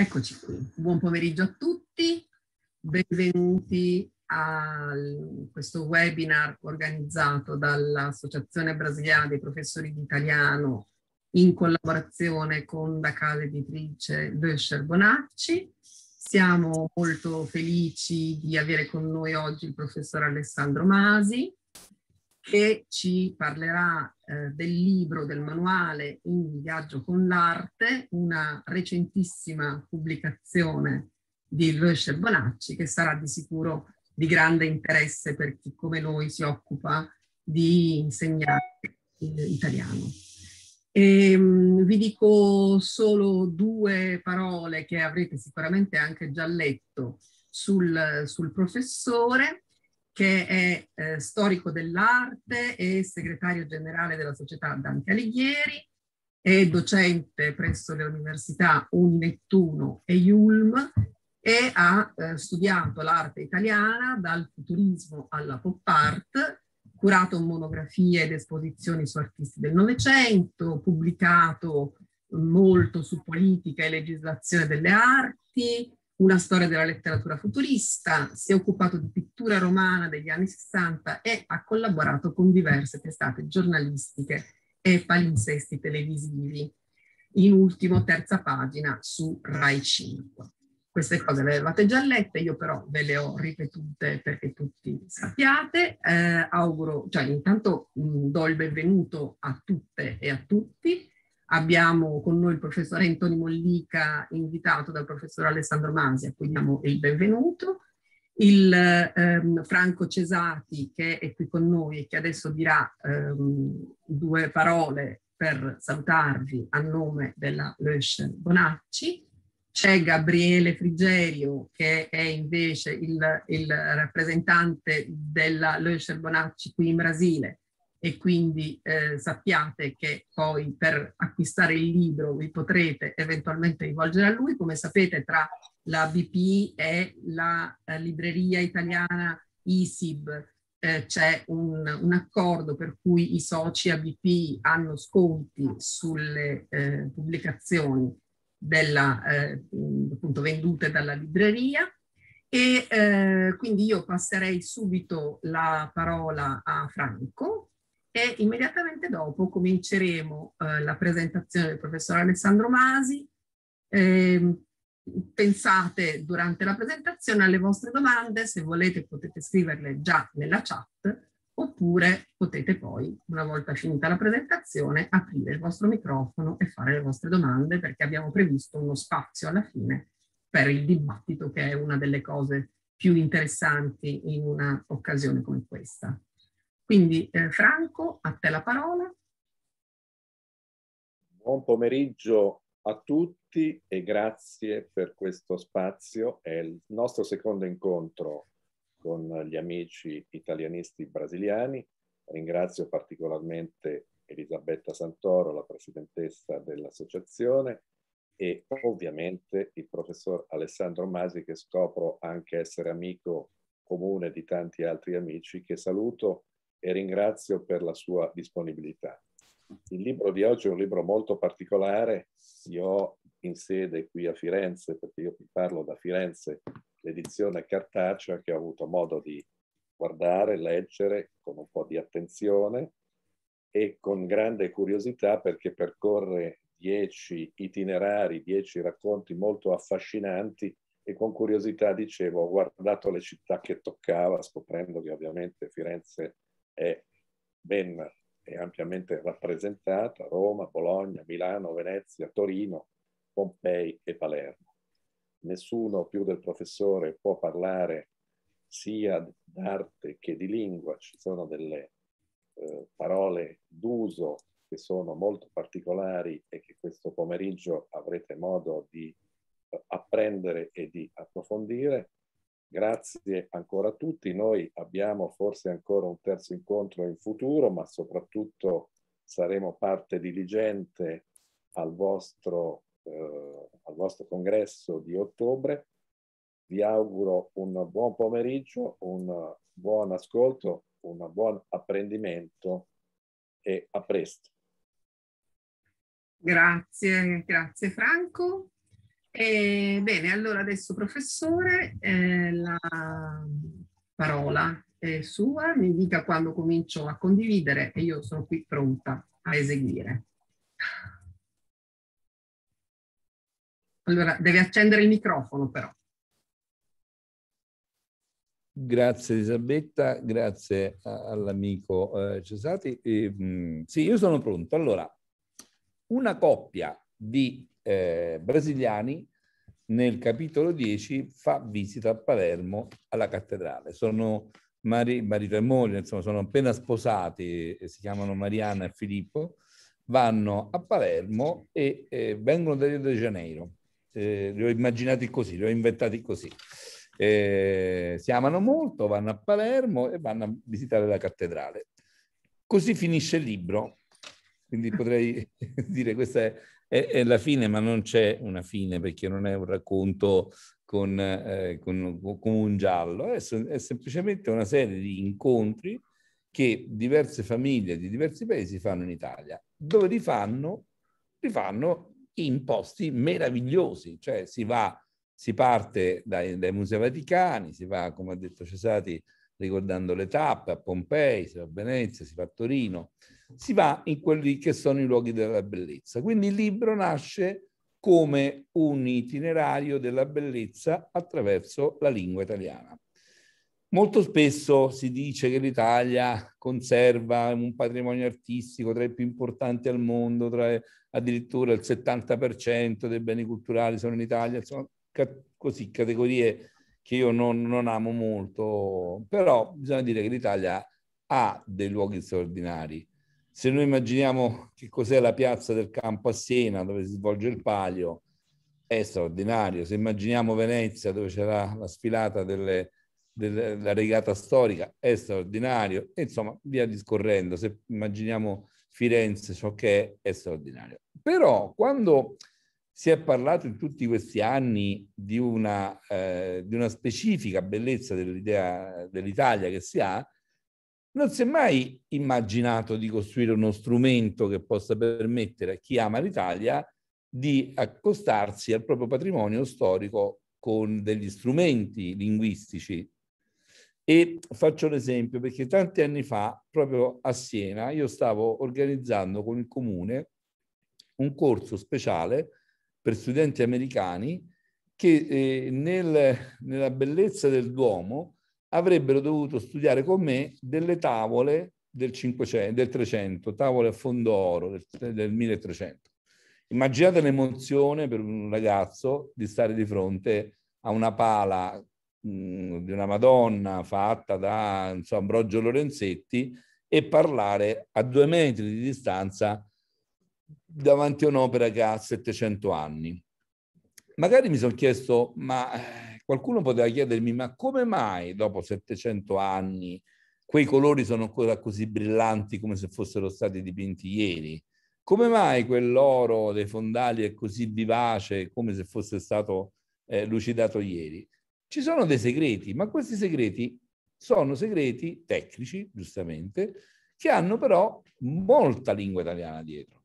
Eccoci qui, buon pomeriggio a tutti, benvenuti a questo webinar organizzato dall'Associazione Brasiliana dei Professori di Italiano in collaborazione con la casa editrice Döscher Bonacci. Siamo molto felici di avere con noi oggi il professor Alessandro Masi, che ci parlerà eh, del libro, del manuale In viaggio con l'arte, una recentissima pubblicazione di Roche Bonacci che sarà di sicuro di grande interesse per chi come noi si occupa di insegnare italiano. E, um, vi dico solo due parole che avrete sicuramente anche già letto sul, sul professore che è eh, storico dell'arte e segretario generale della società Dante Alighieri, è docente presso le università Uninettuno e Ulm e ha eh, studiato l'arte italiana dal futurismo alla pop art, curato monografie ed esposizioni su artisti del Novecento, pubblicato molto su politica e legislazione delle arti, una storia della letteratura futurista, si è occupato di pittura romana degli anni 60 e ha collaborato con diverse testate giornalistiche e palinsesti televisivi. In ultimo, terza pagina su Rai 5. Queste cose le avevate già lette, io però ve le ho ripetute perché tutti sappiate. Eh, auguro, cioè intanto mh, do il benvenuto a tutte e a tutti Abbiamo con noi il professor Antonio Mollica, invitato dal professor Alessandro Masi, a cui diamo il benvenuto, il ehm, Franco Cesati che è qui con noi e che adesso dirà ehm, due parole per salutarvi a nome della Löschen Bonacci, c'è Gabriele Frigerio che è invece il, il rappresentante della Löschen Bonacci qui in Brasile e quindi eh, sappiate che poi per acquistare il libro vi potrete eventualmente rivolgere a lui. Come sapete tra la BP e la eh, libreria italiana ISIB eh, c'è un, un, accordo per cui i soci ABP hanno sconti sulle eh, pubblicazioni della, eh, appunto vendute dalla libreria. E eh, quindi io passerei subito la parola a Franco e immediatamente dopo cominceremo eh, la presentazione del professor Alessandro Masi. Eh, pensate durante la presentazione alle vostre domande, se volete potete scriverle già nella chat oppure potete poi, una volta finita la presentazione, aprire il vostro microfono e fare le vostre domande perché abbiamo previsto uno spazio alla fine per il dibattito che è una delle cose più interessanti in una occasione come questa. Quindi eh, Franco, a te la parola. Buon pomeriggio a tutti e grazie per questo spazio. È il nostro secondo incontro con gli amici italianisti brasiliani. Ringrazio particolarmente Elisabetta Santoro, la presidentessa dell'associazione, e ovviamente il professor Alessandro Masi che scopro anche essere amico comune di tanti altri amici che saluto e ringrazio per la sua disponibilità. Il libro di oggi è un libro molto particolare, io in sede qui a Firenze, perché io vi parlo da Firenze, l'edizione cartacea che ho avuto modo di guardare, leggere con un po' di attenzione e con grande curiosità perché percorre dieci itinerari, dieci racconti molto affascinanti e con curiosità dicevo ho guardato le città che toccava scoprendo che ovviamente Firenze è ben e ampiamente rappresentata, Roma, Bologna, Milano, Venezia, Torino, Pompei e Palermo. Nessuno più del professore può parlare sia d'arte che di lingua, ci sono delle eh, parole d'uso che sono molto particolari e che questo pomeriggio avrete modo di apprendere e di approfondire Grazie ancora a tutti. Noi abbiamo forse ancora un terzo incontro in futuro, ma soprattutto saremo parte diligente al vostro, eh, al vostro congresso di ottobre. Vi auguro un buon pomeriggio, un buon ascolto, un buon apprendimento e a presto. Grazie, grazie Franco. E, bene, allora adesso professore, eh, la parola è sua, mi dica quando comincio a condividere e io sono qui pronta a eseguire. Allora, deve accendere il microfono però. Grazie Elisabetta, grazie all'amico eh, Cesati. E, mh, mm, sì, io sono pronto. Allora, una coppia di eh, brasiliani, nel capitolo 10 fa visita a Palermo alla cattedrale. Sono mari, marito e moglie, insomma, sono appena sposati, si chiamano Mariana e Filippo, vanno a Palermo e eh, vengono da Rio de Janeiro. Eh, li ho immaginati così, li ho inventati così. Eh, si amano molto, vanno a Palermo e vanno a visitare la cattedrale. Così finisce il libro. Quindi potrei dire questa è è, la fine, ma non c'è una fine perché non è un racconto con, eh, con, con un giallo, è, è, semplicemente una serie di incontri che diverse famiglie di diversi paesi fanno in Italia, dove li fanno, li fanno in posti meravigliosi, cioè si va, si parte dai, dai Musei Vaticani, si va, come ha detto Cesati, ricordando le tappe a Pompei, si va a Venezia, si va a Torino, si va in quelli che sono i luoghi della bellezza. Quindi il libro nasce come un itinerario della bellezza attraverso la lingua italiana. Molto spesso si dice che l'Italia conserva un patrimonio artistico tra i più importanti al mondo, tra addirittura il 70% dei beni culturali sono in Italia, insomma, così categorie che io non, non amo molto, però bisogna dire che l'Italia ha dei luoghi straordinari se noi immaginiamo che cos'è la piazza del campo a Siena dove si svolge il palio, è straordinario. Se immaginiamo Venezia dove c'era la sfilata delle, della regata storica è straordinario, e insomma, via discorrendo, se immaginiamo Firenze, ciò che è, è straordinario. Però quando si è parlato in tutti questi anni di una, eh, di una specifica bellezza dell'idea dell'Italia che si ha, non si è mai immaginato di costruire uno strumento che possa permettere a chi ama l'Italia di accostarsi al proprio patrimonio storico con degli strumenti linguistici. E faccio un esempio perché tanti anni fa, proprio a Siena, io stavo organizzando con il comune un corso speciale per studenti americani che eh, nel, nella bellezza del Duomo avrebbero dovuto studiare con me delle tavole del, 500, del 300, tavole a fondo oro del, del 1300. Immaginate l'emozione per un ragazzo di stare di fronte a una pala mh, mm, di una Madonna fatta da insomma, Ambrogio Lorenzetti e parlare a due metri di distanza davanti a un'opera che ha 700 anni. Magari mi sono chiesto, ma eh, Qualcuno poteva chiedermi, ma come mai dopo 700 anni quei colori sono ancora così brillanti come se fossero stati dipinti ieri? Come mai quell'oro dei fondali è così vivace come se fosse stato eh, lucidato ieri? Ci sono dei segreti, ma questi segreti sono segreti tecnici, giustamente, che hanno però molta lingua italiana dietro.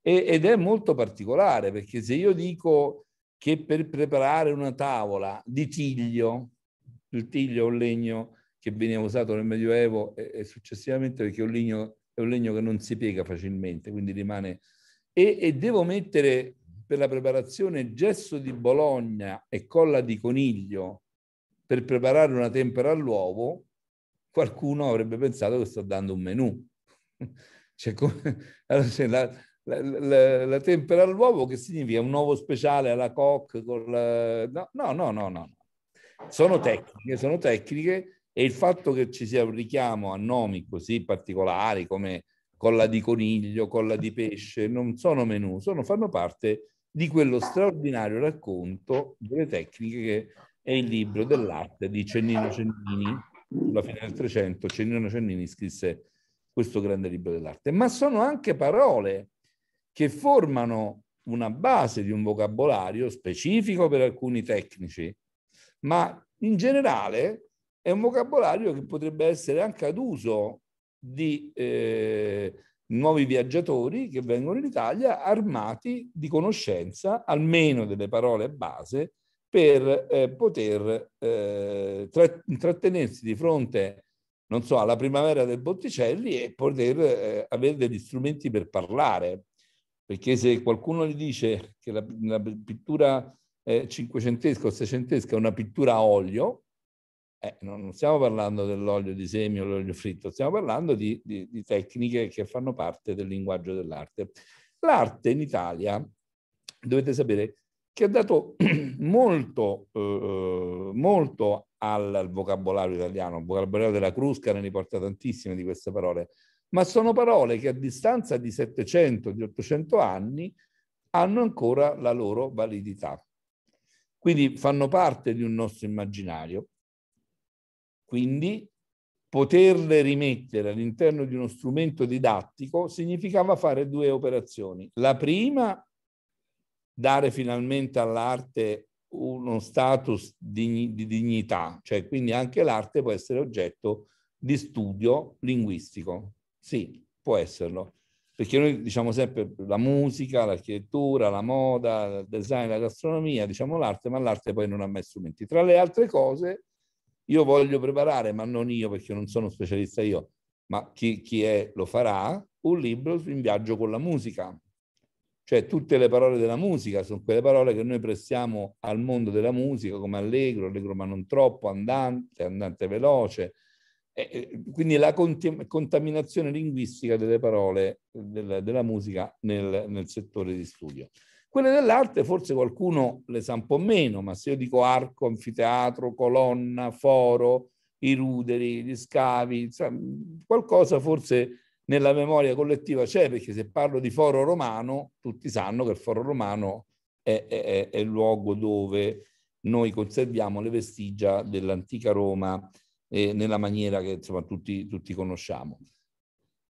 E, ed è molto particolare, perché se io dico che per preparare una tavola di tiglio, il tiglio è un legno che veniva usato nel Medioevo e, e successivamente perché è un, legno, è un, legno, che non si piega facilmente, quindi rimane... E, e devo mettere per la preparazione gesso di Bologna e colla di coniglio per preparare una tempera all'uovo, qualcuno avrebbe pensato che sto dando un menù. Cioè, come, allora, la, la, la, la tempera all'uovo che significa un uovo speciale alla coque con la... no, no, no, no, no. Sono ah. tecniche, sono tecniche e il fatto che ci sia un richiamo a nomi così particolari come colla di coniglio, colla di pesce, non sono menù, sono, fanno parte di quello straordinario racconto delle tecniche che è il libro dell'arte di Cennino Cennini, sulla fine del Trecento, Cennino Cennini scrisse questo grande libro dell'arte, ma sono anche parole che formano una base di un vocabolario specifico per alcuni tecnici, ma in generale è un vocabolario che potrebbe essere anche ad uso di eh, nuovi viaggiatori che vengono in Italia armati di conoscenza almeno delle parole base per eh, poter eh, tra- trattenersi di fronte, non so, alla primavera del Botticelli e poter eh, avere degli strumenti per parlare, perché se qualcuno gli dice che la, la pittura eh, cinquecentesca o seicentesca è una pittura a olio, eh, non stiamo parlando dell'olio di semi o dell'olio fritto, stiamo parlando di, di, di tecniche che fanno parte del linguaggio dell'arte. L'arte in Italia, dovete sapere, che ha dato molto, eh, eh, molto al vocabolario italiano, il vocabolario della Crusca ne riporta tantissime di queste parole, ma sono parole che a distanza di 700, di 800 anni hanno ancora la loro validità. Quindi fanno parte di un nostro immaginario. Quindi poterle rimettere all'interno di uno strumento didattico significava fare due operazioni. La prima, dare finalmente all'arte uno status di, di dignità, cioè quindi anche l'arte può essere oggetto di studio linguistico, sì, può esserlo, perché noi diciamo sempre la musica, l'architettura, la moda, il design, la gastronomia, diciamo l'arte, ma l'arte poi non ha mai strumenti. Tra le altre cose, io voglio preparare, ma non io perché non sono specialista io, ma chi, chi è lo farà, un libro in viaggio con la musica. Cioè tutte le parole della musica sono quelle parole che noi prestiamo al mondo della musica come allegro, allegro ma non troppo, andante, andante veloce, eh, eh, quindi la contaminazione linguistica delle parole della, della musica nel, nel, settore di studio. Quelle dell'arte forse qualcuno le sa un po' meno, ma se io dico arco, anfiteatro, colonna, foro, i ruderi, gli scavi, insomma, qualcosa forse nella memoria collettiva c'è, perché se parlo di foro romano, tutti sanno che il foro romano è, è, è il luogo dove noi conserviamo le vestigia dell'antica Roma eh, nella maniera che insomma, tutti, tutti conosciamo.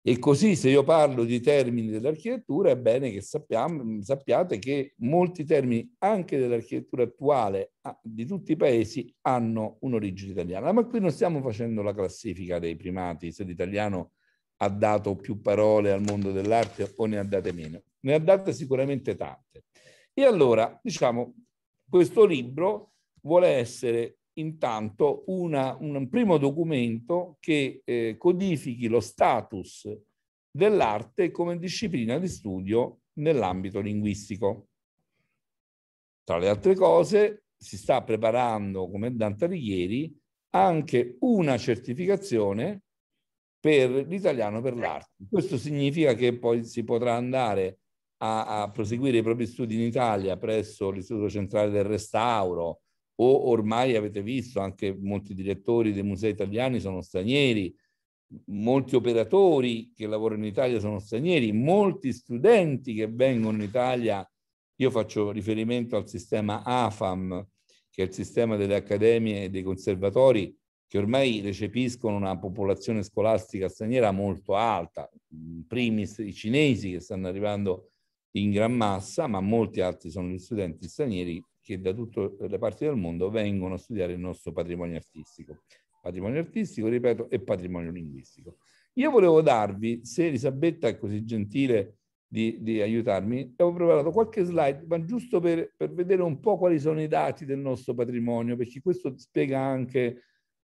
E così se io parlo di termini dell'architettura è bene che sappiamo, sappiate che molti termini anche dell'architettura attuale di tutti i paesi hanno un'origine italiana. Ma qui non stiamo facendo la classifica dei primati, se l'italiano ha dato più parole al mondo dell'arte o ne ha date meno. Ne ha date sicuramente tante. E allora, diciamo, questo libro vuole essere intanto una, un primo documento che eh, codifichi lo status dell'arte come disciplina di studio nell'ambito linguistico. Tra le altre cose si sta preparando, come Dante Alighieri, anche una certificazione per l'italiano per l'arte. Questo significa che poi si potrà andare a, a proseguire i propri studi in Italia presso l'Istituto Centrale del Restauro, o ormai avete visto anche molti direttori dei musei italiani sono stranieri, molti operatori che lavorano in Italia sono stranieri, molti studenti che vengono in Italia, io faccio riferimento al sistema AFAM, che è il sistema delle accademie e dei conservatori, che ormai recepiscono una popolazione scolastica straniera molto alta, in primis i cinesi che stanno arrivando in gran massa, ma molti altri sono gli studenti stranieri che da tutte le parti del mondo vengono a studiare il nostro patrimonio artistico. Patrimonio artistico, ripeto, e patrimonio linguistico. Io volevo darvi, se Elisabetta è così gentile di, di aiutarmi, avevo preparato qualche slide, ma giusto per, per vedere un po' quali sono i dati del nostro patrimonio, perché questo spiega anche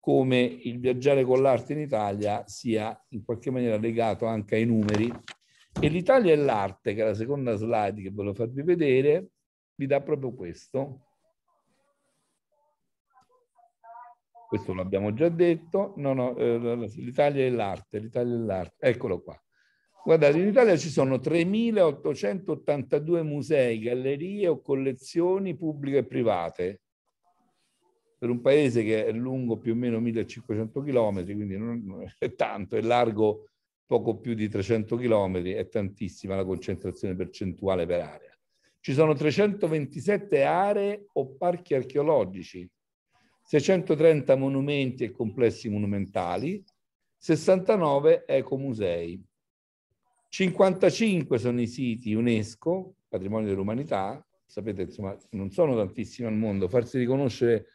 come il viaggiare con l'arte in Italia sia in qualche maniera legato anche ai numeri. E l'Italia e l'arte, che è la seconda slide che volevo farvi vedere, vi dà proprio questo. Questo l'abbiamo già detto. No, no, eh, l'Italia è l'arte, l'Italia è l'arte. Eccolo qua. Guardate, in Italia ci sono 3.882 musei, gallerie o collezioni pubbliche e private. Per un paese che è lungo più o meno 1.500 km, quindi non è tanto, è largo poco più di 300 km, è tantissima la concentrazione percentuale per area. Ci sono 327 aree o parchi archeologici, 630 monumenti e complessi monumentali, 69 ecomusei. 55 sono i siti UNESCO, patrimonio dell'umanità, sapete insomma non sono tantissimi al mondo, farsi riconoscere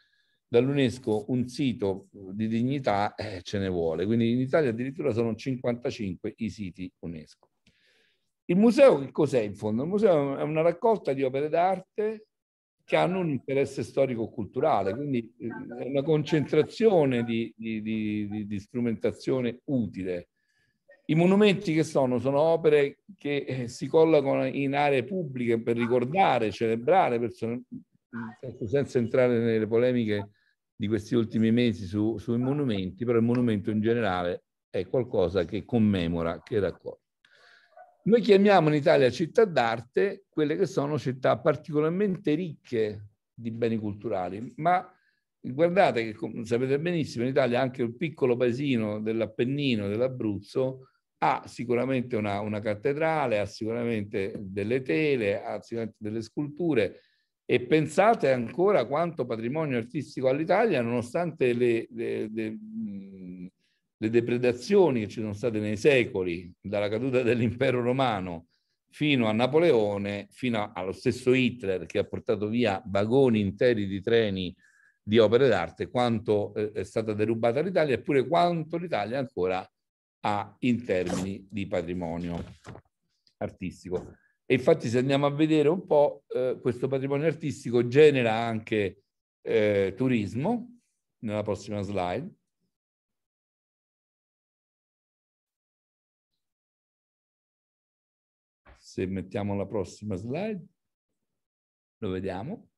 dall'UNESCO un sito di dignità eh, ce ne vuole, quindi in Italia addirittura sono 55 i siti UNESCO. Il museo che cos'è in fondo? Il museo è una raccolta di opere d'arte che hanno un interesse storico-culturale, quindi eh, è una concentrazione di, di, di, di, strumentazione utile. I monumenti che sono? Sono opere che eh, si collocano in aree pubbliche per ricordare, celebrare, persone, senza entrare nelle polemiche di questi ultimi mesi su, sui monumenti, però il monumento in generale è qualcosa che commemora, che raccoglie. Noi chiamiamo in Italia città d'arte quelle che sono città particolarmente ricche di beni culturali, ma guardate che, come sapete benissimo, in Italia anche un piccolo paesino dell'Appennino, dell'Abruzzo, ha sicuramente una, una, cattedrale, ha sicuramente delle tele, ha sicuramente delle sculture e pensate ancora quanto patrimonio artistico all'Italia, nonostante le, le, le le depredazioni che ci sono state nei secoli, dalla caduta dell'impero romano fino a Napoleone, fino allo stesso Hitler che ha portato via vagoni interi di treni di opere d'arte, quanto eh, è stata derubata l'Italia, eppure quanto l'Italia ancora ha in termini di patrimonio artistico. E infatti se andiamo a vedere un po', eh, questo patrimonio artistico genera anche eh, turismo, nella prossima slide, Se mettiamo la prossima slide, lo vediamo.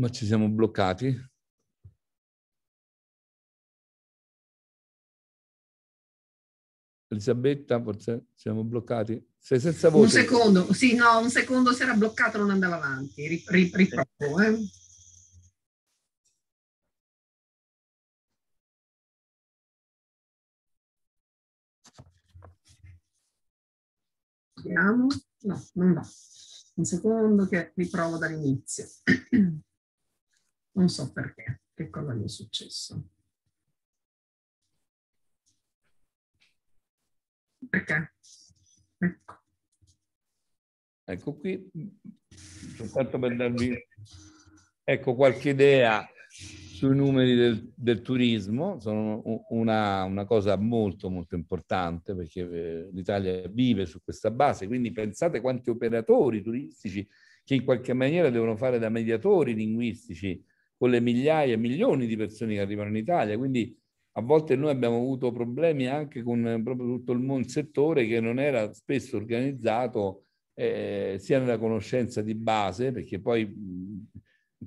Ma ci siamo bloccati. Elisabetta, forse siamo bloccati. Sei senza voce. Un secondo, sì, no, un secondo si era bloccato, non andava avanti. Riprovo, eh. Proviamo. No, non va. Un secondo che riprovo dall'inizio. non so perché, che cosa mi è successo. Perché? Ecco. Ecco qui, soltanto per darvi ecco, qualche idea sui numeri del, del turismo, sono una, una, cosa molto molto importante perché eh, l'Italia vive su questa base, quindi pensate quanti operatori turistici che in qualche maniera devono fare da mediatori linguistici con le migliaia, milioni di persone che arrivano in Italia, quindi a volte noi abbiamo avuto problemi anche con eh, proprio tutto il, mondo, il settore che non era spesso organizzato eh, sia nella conoscenza di base, perché poi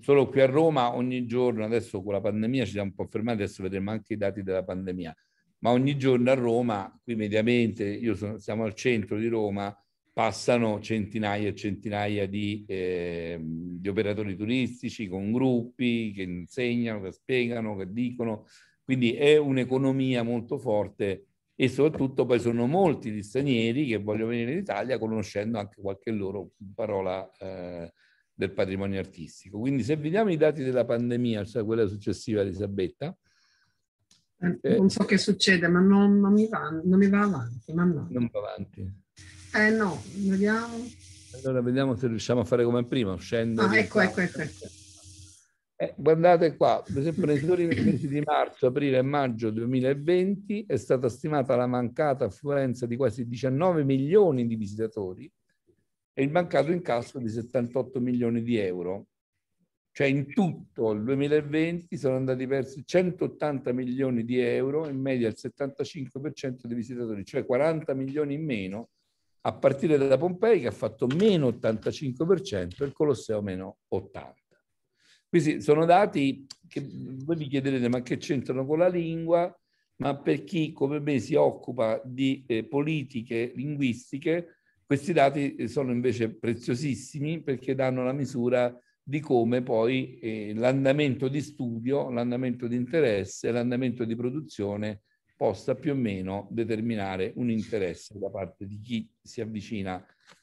solo qui a Roma ogni giorno, adesso con la pandemia ci siamo un po' fermati, adesso vedremo anche i dati della pandemia, ma ogni giorno a Roma, qui mediamente, io sono, siamo al centro di Roma, passano centinaia e centinaia di, eh, di operatori turistici con gruppi che insegnano, che spiegano, che dicono, quindi è un'economia molto forte e soprattutto poi sono molti gli stranieri che vogliono venire in Italia conoscendo anche qualche loro parola eh, del patrimonio artistico. Quindi se vediamo i dati della pandemia, cioè quella successiva a Elisabetta, eh, non so che succede, ma non, non, mi, va, non mi, va, avanti. No. Non va avanti. Eh no, vediamo. Allora vediamo se riusciamo a fare come prima, scendo. Ah, ecco, ecco, ecco, ecco. Eh, guardate qua, per esempio nei soli mesi di marzo, aprile e maggio 2020 è stata stimata la mancata affluenza di quasi 19 milioni di visitatori, e il mancato incasso di 78 milioni di euro. Cioè in tutto il 2020 sono andati persi 180 milioni di euro, in media il 75% dei visitatori, cioè 40 milioni in meno, a partire da Pompei che ha fatto meno 85% e il Colosseo meno 80%. Questi sono dati che voi vi chiederete ma che c'entrano con la lingua, ma per chi come me si occupa di eh, politiche linguistiche questi dati eh, sono invece preziosissimi perché danno la misura di come poi eh, l'andamento di studio, l'andamento di interesse, l'andamento di produzione possa più o meno determinare un interesse da parte di chi si avvicina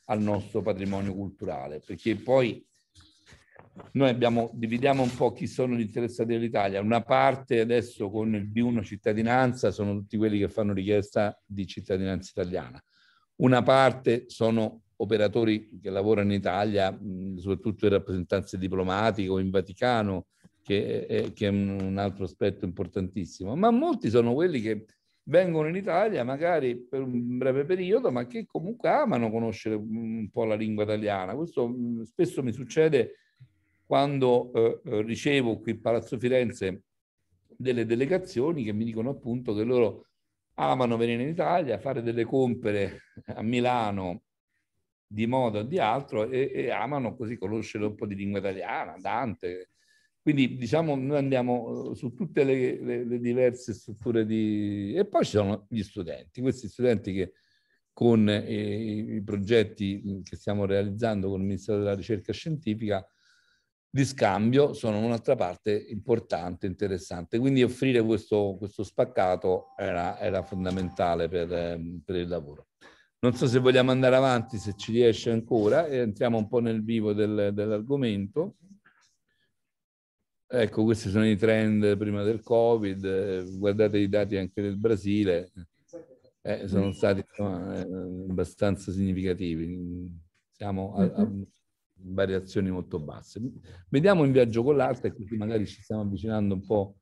al nostro patrimonio culturale, perché poi noi abbiamo, dividiamo un po' chi sono gli interessati dell'Italia. Una parte adesso con il B1 cittadinanza sono tutti quelli che fanno richiesta di cittadinanza italiana. Una parte sono operatori che lavorano in Italia, soprattutto in rappresentanze diplomatiche o in Vaticano, che è, che è un altro aspetto importantissimo, ma molti sono quelli che vengono in Italia magari per un breve periodo, ma che comunque amano conoscere un po' la lingua italiana. Questo spesso mi succede quando eh, eh, ricevo qui in Palazzo Firenze delle delegazioni che mi dicono appunto che loro amano venire in Italia, a fare delle compere a Milano di modo o di altro e, e, amano così conoscere un po' di lingua italiana, Dante. Quindi diciamo noi andiamo eh, su tutte le, le, le diverse strutture di... E poi ci sono gli studenti, questi studenti che con eh, i progetti che stiamo realizzando con il Ministero della Ricerca Scientifica di scambio sono un'altra parte importante, interessante. Quindi offrire questo, questo spaccato era, era fondamentale per, ehm, per, il lavoro. Non so se vogliamo andare avanti, se ci riesce ancora, e entriamo un po' nel vivo del, dell'argomento. Ecco, questi sono i trend prima del Covid, eh, guardate i dati anche del Brasile, eh, sono stati insomma, eh, abbastanza significativi. Siamo a, a mhm variazioni molto basse. Vediamo in viaggio con l'arte, così magari ci stiamo avvicinando un po'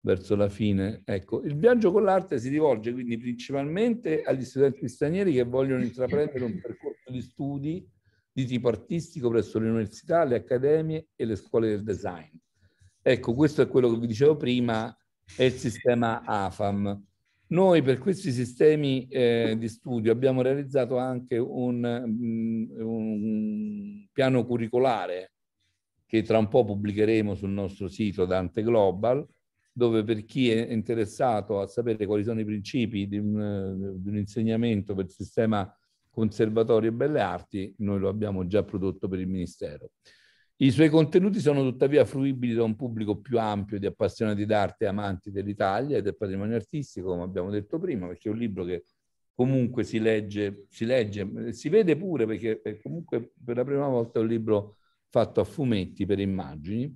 verso la fine. Ecco, il viaggio con l'arte si rivolge quindi principalmente agli studenti stranieri che vogliono intraprendere un percorso di studi di tipo artistico presso le università, le accademie e le scuole del design. Ecco, questo è quello che vi dicevo prima, è il sistema AFAM. Noi per questi sistemi eh, di studio abbiamo realizzato anche un, mm, un, piano curricolare che tra un po' pubblicheremo sul nostro sito Dante Global, dove per chi è interessato a sapere quali sono i principi di un, di un insegnamento per il sistema conservatorio e belle arti, noi lo abbiamo già prodotto per il Ministero. I suoi contenuti sono tuttavia fruibili da un pubblico più ampio di appassionati d'arte e amanti dell'Italia e del patrimonio artistico, come abbiamo detto prima, perché è un libro che comunque si legge, si, legge, si vede pure perché è comunque per la prima volta un libro fatto a fumetti per immagini.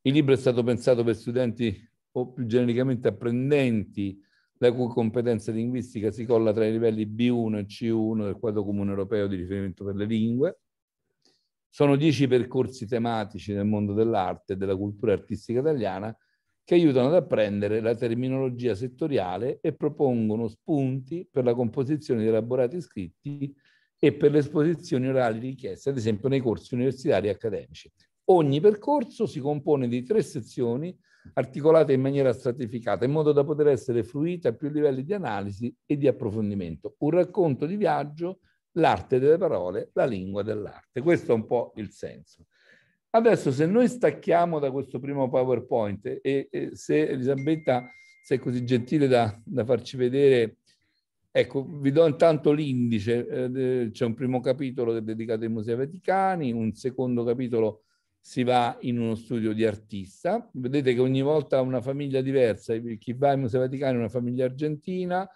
Il libro è stato pensato per studenti o più genericamente apprendenti la cui competenza linguistica si colla tra i livelli B1 e C1 del quadro comune europeo di riferimento per le lingue sono dieci percorsi tematici nel mondo dell'arte e della cultura artistica italiana che aiutano ad apprendere la terminologia settoriale e propongono spunti per la composizione di elaborati scritti e per le esposizioni orali richieste, ad esempio nei corsi universitari e accademici. Ogni percorso si compone di tre sezioni articolate in maniera stratificata, in modo da poter essere fruita a più livelli di analisi e di approfondimento. Un racconto di viaggio l'arte delle parole, la lingua dell'arte. Questo è un po' il senso. Adesso se noi stacchiamo da questo primo PowerPoint e, e se Elisabetta sei così gentile da, da, farci vedere, ecco, vi do intanto l'indice, eh, c'è un primo capitolo che è dedicato ai Musei Vaticani, un secondo capitolo si va in uno studio di artista, vedete che ogni volta una famiglia diversa, chi va ai Musei Vaticani è una famiglia argentina,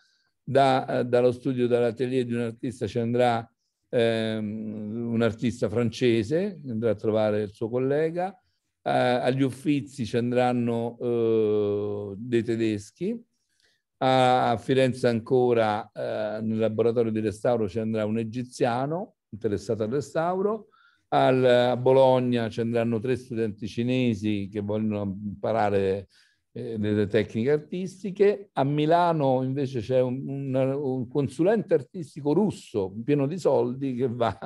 da, eh, dallo studio, dall'atelier di un artista ci andrà ehm, un artista francese, andrà a trovare il suo collega, eh, agli uffizi ci andranno eh, dei tedeschi, a Firenze ancora eh, nel laboratorio di restauro ci andrà un egiziano interessato al restauro, al, a Bologna ci andranno tre studenti cinesi che vogliono imparare eh, delle tecniche artistiche. A Milano invece c'è un, un, un, consulente artistico russo pieno di soldi che va,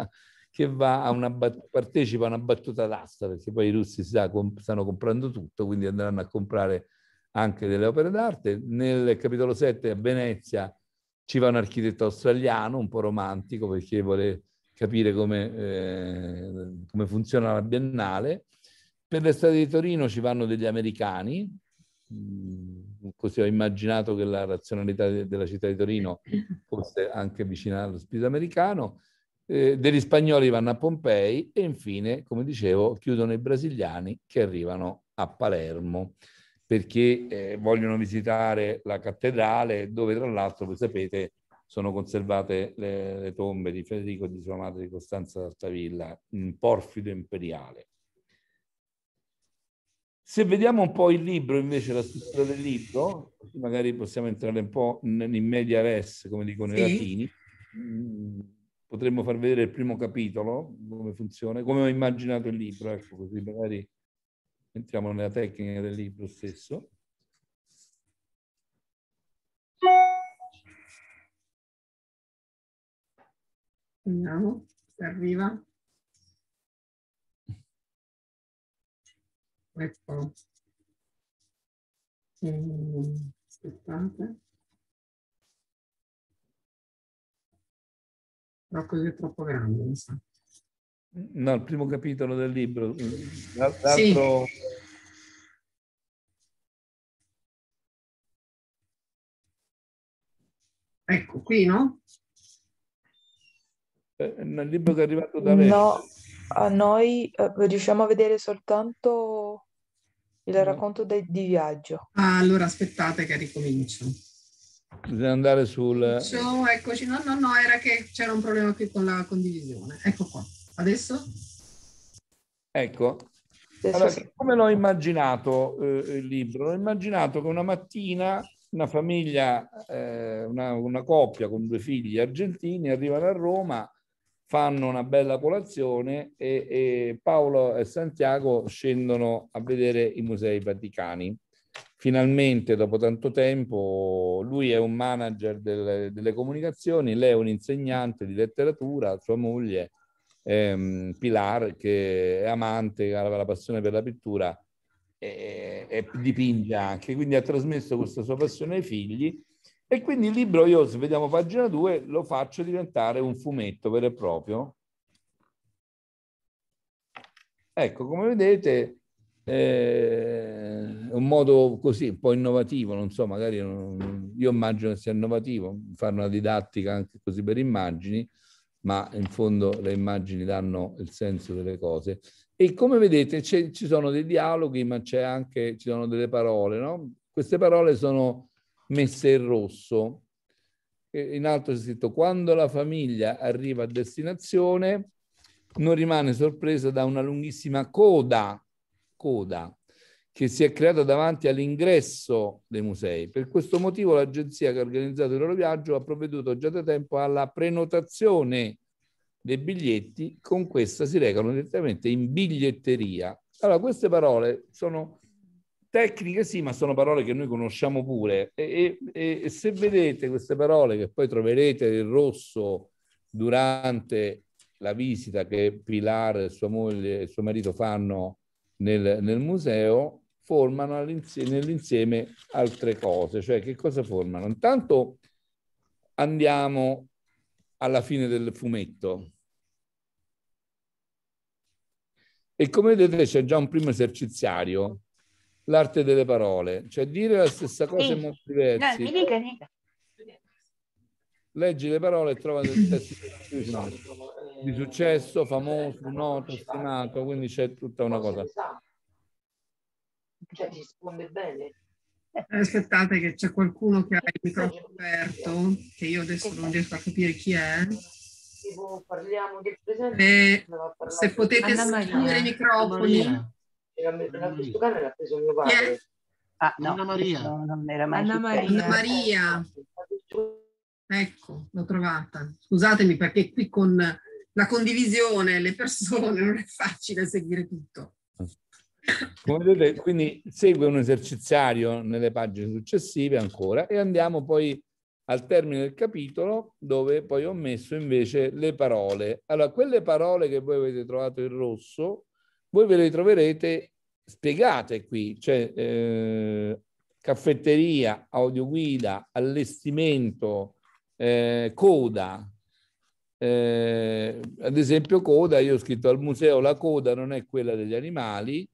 che va a una, partecipa a una battuta d'asta, perché poi i russi sa, comp stanno comprando tutto, quindi andranno a comprare anche delle opere d'arte. Nel capitolo 7 a Venezia ci va un architetto australiano, un po' romantico, perché vuole capire come, eh, come funziona la biennale. Per l'estate di Torino ci vanno degli americani, Mm, così ho immaginato che la razionalità della città di Torino fosse anche vicina allo spirito americano. Eh, degli spagnoli vanno a Pompei e infine, come dicevo, chiudono i brasiliani che arrivano a Palermo perché eh, vogliono visitare la cattedrale dove tra l'altro, voi sapete, sono conservate le, le tombe di Federico e di sua madre di Costanza d'Altavilla in porfido imperiale. Se vediamo un po' il libro, invece, la struttura del libro, magari possiamo entrare un po' in media res, come dicono sì. i latini. Mm, potremmo far vedere il primo capitolo, come funziona, come ho immaginato il libro, ecco, così magari entriamo nella tecnica del libro stesso. Andiamo, se arriva. ecco aspettate però così è troppo grande mi sa no il primo capitolo del libro l'altro sì. Ecco, qui no? Eh, nel libro che è arrivato da lei. No, a noi eh, riusciamo a vedere soltanto il mm. racconto de, di viaggio. Ah, allora aspettate che ricomincio. Bisogna andare sul... Ciao, eccoci, no, no, no, era che c'era un problema qui con la condivisione. Ecco qua, adesso? Ecco. Allora, come l'ho immaginato eh, il libro? L'ho immaginato che una mattina una famiglia, eh, una, una coppia con due figli argentini arrivano a Roma fanno una bella colazione e, e Paolo e Santiago scendono a vedere i musei vaticani. Finalmente, dopo tanto tempo, lui è un manager delle, delle comunicazioni, lei è un insegnante di letteratura, sua moglie ehm, Pilar, che è amante, aveva la passione per la pittura e, e dipinge anche, quindi ha trasmesso questa sua passione ai figli e quindi il libro io, se vediamo pagina 2, lo faccio diventare un fumetto vero e proprio. Ecco, come vedete, eh, un modo così un po' innovativo, non so, magari non, io immagino che sia innovativo, fare una didattica anche così per immagini, ma in fondo le immagini danno il senso delle cose. E come vedete ci sono dei dialoghi, ma c'è anche, ci sono delle parole, no? Queste parole sono messa in rosso. In alto c'è scritto quando la famiglia arriva a destinazione non rimane sorpresa da una lunghissima coda, coda che si è creata davanti all'ingresso dei musei. Per questo motivo l'agenzia che ha organizzato il loro viaggio ha provveduto già da tempo alla prenotazione dei biglietti, con questa si recano direttamente in biglietteria. Allora, queste parole sono Tecniche sì, ma sono parole che noi conosciamo pure. E, e, e se vedete queste parole che poi troverete nel rosso durante la visita che Pilar, sua moglie e suo marito fanno nel, nel museo, formano nell'insieme altre cose. Cioè che cosa formano? Intanto andiamo alla fine del fumetto. E come vedete c'è già un primo eserciziario l'arte delle parole, cioè dire la stessa cosa sì. in modi diversi. No, mi dica, dica. Leggi le parole e trova del testo di successo, famoso, noto, stimato, quindi c'è tutta una cosa. Cioè, ti risponde bene. Eh, aspettate che c'è qualcuno che ha il microfono aperto, che io adesso non riesco a capire chi è. parliamo del presente. Eh, se potete scrivere i microfoni era, questo cane l'ha preso mio padre. Eh? Ah, no, Anna Maria. No, non era mai Anna Maria. Anna Maria. Ecco, l'ho trovata. Scusatemi perché qui con la condivisione, le persone, non è facile seguire tutto. Come vedete, quindi segue un esercizario nelle pagine successive ancora e andiamo poi al termine del capitolo dove poi ho messo invece le parole. Allora, quelle parole che voi avete trovato in rosso voi ve le troverete spiegate qui, cioè eh, caffetteria, audioguida, allestimento, eh, coda. Eh, ad esempio coda, io ho scritto al museo la coda non è quella degli animali,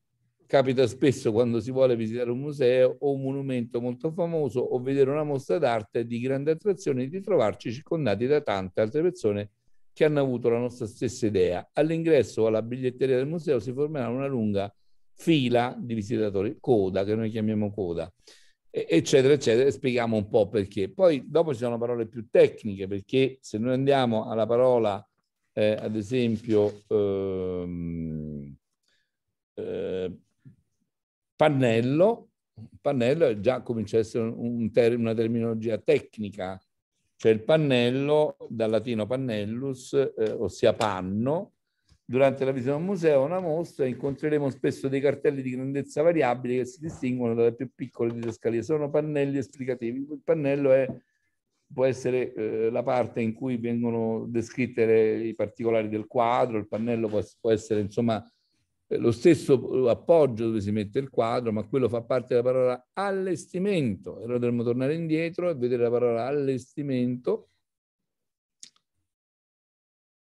capita spesso quando si vuole visitare un museo o un monumento molto famoso o vedere una mostra d'arte di grande attrazione di trovarci circondati da tante altre persone che hanno avuto la nostra stessa idea. All'ingresso alla biglietteria del museo si formerà una lunga fila di visitatori, coda, che noi chiamiamo coda, eccetera, eccetera, e spieghiamo un po' perché. Poi dopo ci sono parole più tecniche, perché se noi andiamo alla parola, eh, ad esempio, ehm, eh, pannello, pannello già comincia a essere un ter- una terminologia tecnica cioè il pannello, dal latino pannellus, eh, ossia panno, durante la visita a un museo o una mostra incontreremo spesso dei cartelli di grandezza variabile che si distinguono dalle più piccole didascalie. Sono pannelli esplicativi. Il pannello è, può essere eh, la parte in cui vengono descritte le, i particolari del quadro, il pannello può, può essere insomma eh, lo stesso eh, appoggio dove si mette il quadro, ma quello fa parte della parola allestimento. Allora dovremmo tornare indietro e vedere la parola allestimento.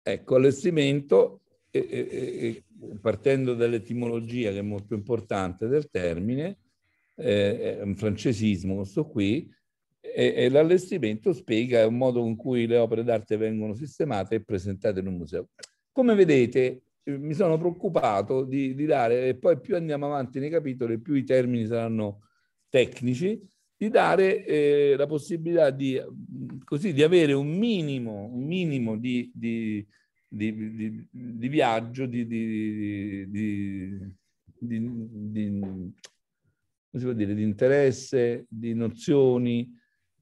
Ecco, allestimento, eh, eh, partendo dall'etimologia che è molto importante del termine, eh, è un francesismo questo qui, e, l'allestimento spiega il modo con cui le opere d'arte vengono sistemate e presentate in un museo. Come vedete, mi sono preoccupato di, di, dare, e poi più andiamo avanti nei capitoli, più i termini saranno tecnici, di dare eh, la possibilità di, mm, così, di avere un minimo, un minimo di, di, di, viaggio, di, dire, di interesse, di nozioni,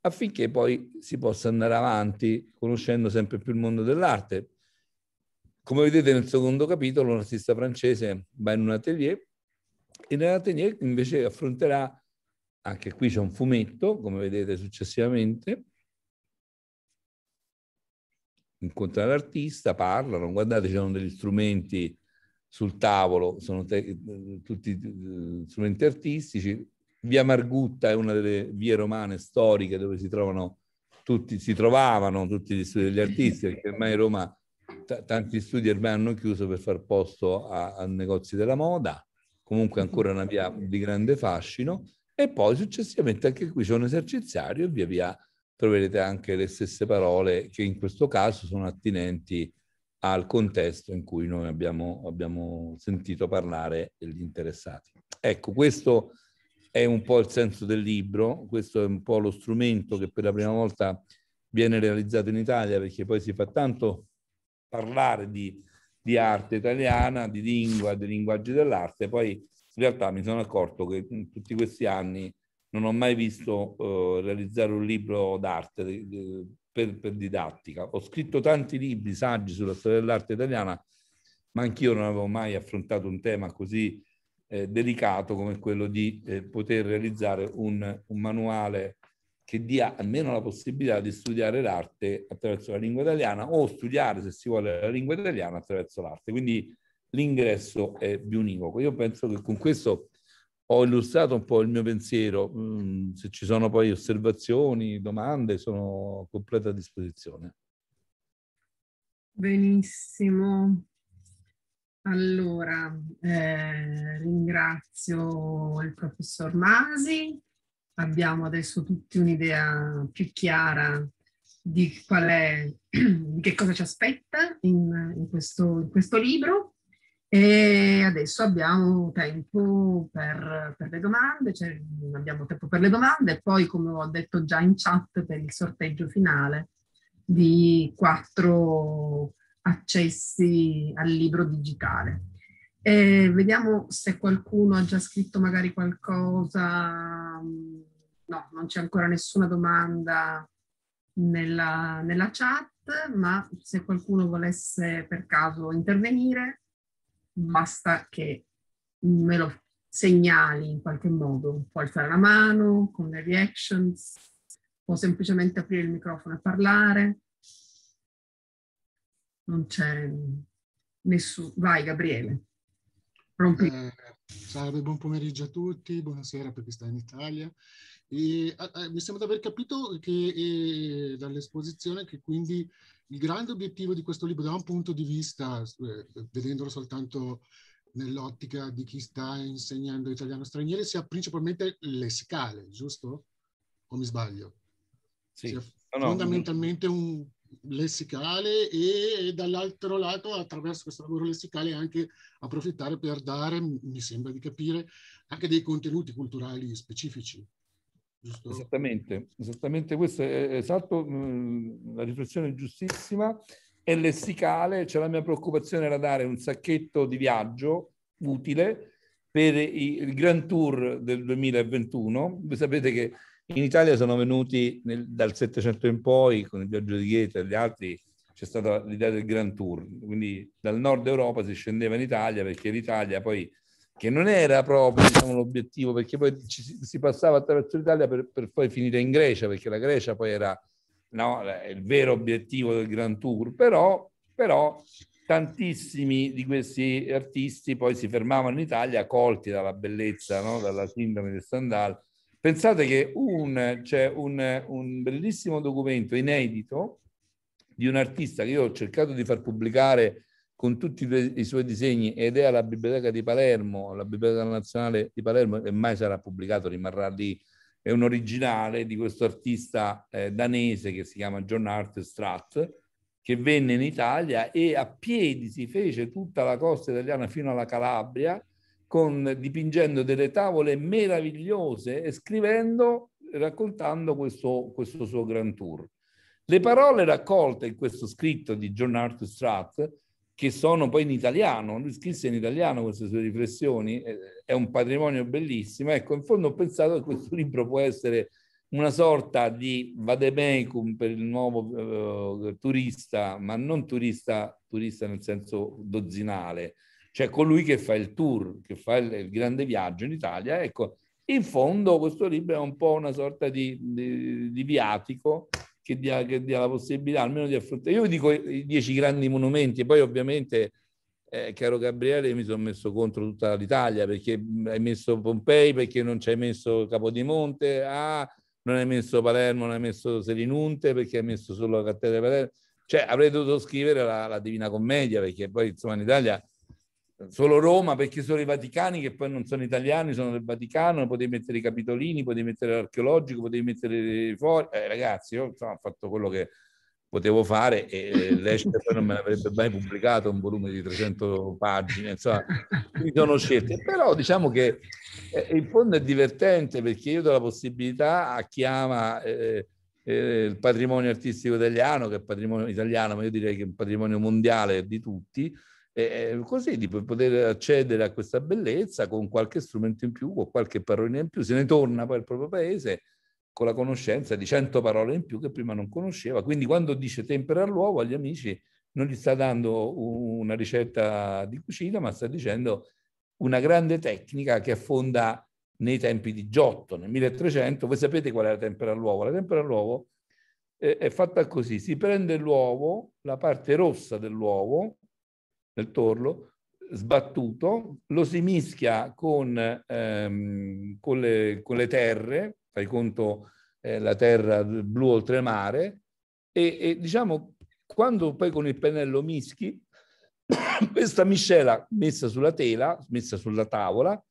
affinché poi si possa andare avanti conoscendo sempre più il mondo dell'arte come vedete nel secondo capitolo, un artista francese va in un atelier e nell'atelier invece affronterà, anche qui c'è un fumetto, come vedete successivamente, incontra l'artista, parlano, guardate ci sono degli strumenti sul tavolo, sono tutti eh, strumenti artistici. Via Margutta è una delle vie romane storiche dove si trovano tutti, si trovavano tutti gli studi degli artisti, perché ormai Roma T- tanti studi ormai hanno chiuso per far posto a, a negozi della moda, comunque mhm. ancora una via di grande fascino. E poi successivamente anche qui c'è un eserciziario e via via troverete anche le stesse parole che in questo caso sono attinenti al contesto in cui noi abbiamo, abbiamo sentito parlare gli interessati. Ecco, questo è un po' il senso del libro, questo è un po' lo strumento che per la prima volta viene realizzato in Italia perché poi si fa tanto parlare di, di arte italiana, di lingua, di linguaggi dell'arte, poi in realtà mi sono accorto che in tutti questi anni non ho mai visto eh, realizzare un libro d'arte eh, per, per, didattica. Ho scritto tanti libri, saggi sulla storia dell'arte italiana, ma anch'io non avevo mai affrontato un tema così eh, delicato come quello di eh, poter realizzare un, un manuale che dia almeno la possibilità di studiare l'arte attraverso la lingua italiana o studiare, se si vuole, la lingua italiana attraverso l'arte. Quindi l'ingresso è biunivoco. Io penso che con questo ho illustrato un po' il mio pensiero. Mm, se ci sono poi osservazioni, domande, sono a completa disposizione. Benissimo. Allora, eh, ringrazio il professor Masi, abbiamo adesso tutti un'idea più chiara di, è, di che cosa ci aspetta in, in, questo, in, questo, libro e adesso abbiamo tempo per, per le domande, cioè abbiamo tempo per le domande e poi come ho detto già in chat per il sorteggio finale di quattro accessi al libro digitale. E vediamo se qualcuno ha già scritto magari qualcosa no, non c'è ancora nessuna domanda nella, nella chat, ma se qualcuno volesse per caso intervenire, basta che me lo segnali in qualche modo, puoi alzare la mano con le reactions, o semplicemente aprire il microfono e parlare. Non c'è nessuno. Vai Gabriele. Rompi. Eh, salve, buon pomeriggio a tutti, buonasera per chi sta in Italia. E, eh, mi sembra di aver capito che, eh, dall'esposizione che quindi il grande obiettivo di questo libro, da un punto di vista, eh, vedendolo soltanto nell'ottica di chi sta insegnando italiano straniero, sia principalmente le scale, giusto? O mi sbaglio? Sì. Sia no, fondamentalmente un lessicale e, e dall'altro lato attraverso questo lavoro lessicale anche approfittare per dare, mi sembra di capire, anche dei contenuti culturali specifici. Giusto? Esattamente, esattamente questo è esatto, una mm, riflessione giustissima È lessicale, cioè la mia preoccupazione era dare un sacchetto di viaggio utile per il Grand Tour del 2021. Voi sapete che in Italia sono venuti nel, dal 700 in poi, con il viaggio di Goethe e gli altri, c'è stata l'idea del Grand Tour, quindi dal nord Europa si scendeva in Italia perché l'Italia poi che non era proprio diciamo, l'obiettivo, perché poi ci, si passava attraverso l'Italia per, per, poi finire in Grecia, perché la Grecia poi era no, il vero obiettivo del Grand Tour, però, però tantissimi di questi artisti poi si fermavano in Italia colti dalla bellezza, no? dalla sindrome di Sandal. Pensate che c'è cioè un, un, bellissimo documento inedito di un artista che io ho cercato di far pubblicare con tutti i suoi disegni ed è alla Biblioteca di Palermo, alla Biblioteca Nazionale di Palermo, e mai sarà pubblicato, rimarrà lì. È un originale di questo artista eh, danese che si chiama John Art Stratt, che venne in Italia e a piedi si fece tutta la costa italiana fino alla Calabria, con, dipingendo delle tavole meravigliose e scrivendo, raccontando questo, questo suo grand tour. Le parole raccolte in questo scritto di John Art Stratt che sono poi in italiano. Lui scrisse in italiano queste sue riflessioni, eh, è un patrimonio bellissimo. Ecco, in fondo ho pensato che questo libro può essere una sorta di vademecum per il nuovo eh, turista, ma non turista, turista nel senso dozzinale, cioè colui che fa il tour, che fa il, il grande viaggio in Italia. Ecco, in fondo questo libro è un po' una sorta di, di, di viatico che dia, che dia la possibilità almeno di affrontare. Io dico i dieci grandi monumenti poi ovviamente, eh, caro Gabriele, mi sono messo contro tutta l'Italia perché hai messo Pompei, perché non ci hai messo Capodimonte, ah, non hai messo Palermo, non hai messo Selinunte perché hai messo solo la cattedrale Palermo. Cioè avrei dovuto scrivere la, la Divina Commedia perché poi insomma in Italia solo Roma perché sono i Vaticani che poi non sono italiani, sono del Vaticano, potevi mettere i capitolini, potevi mettere l'archeologico, potevi mettere fuori. Eh, ragazzi, io insomma, ho fatto quello che potevo fare e l'Esce poi non me l'avrebbe mai pubblicato un volume di 300 pagine, insomma, mi sono scelte. Però diciamo che eh, in fondo è divertente perché io do la possibilità a chi ama eh, eh, il patrimonio artistico italiano, che è patrimonio italiano, ma io direi che è un patrimonio mondiale di tutti, eh, così di poter accedere a questa bellezza con qualche strumento in più, con qualche parolina in più, se ne torna poi al proprio paese con la conoscenza di cento parole in più che prima non conosceva. Quindi quando dice tempera all'uovo agli amici non gli sta dando una ricetta di cucina, ma sta dicendo una grande tecnica che affonda nei tempi di Giotto, nel 1300. Voi sapete qual è la tempera all'uovo? La tempera all'uovo eh, è fatta così, si prende l'uovo, la parte rossa dell'uovo, del Torlo, sbattuto, lo si mischia con, ehm, con, le, con le, terre, fai conto eh, la terra blu oltremare, e, e diciamo quando poi con il pennello mischi, questa miscela messa sulla tela, messa sulla tavola,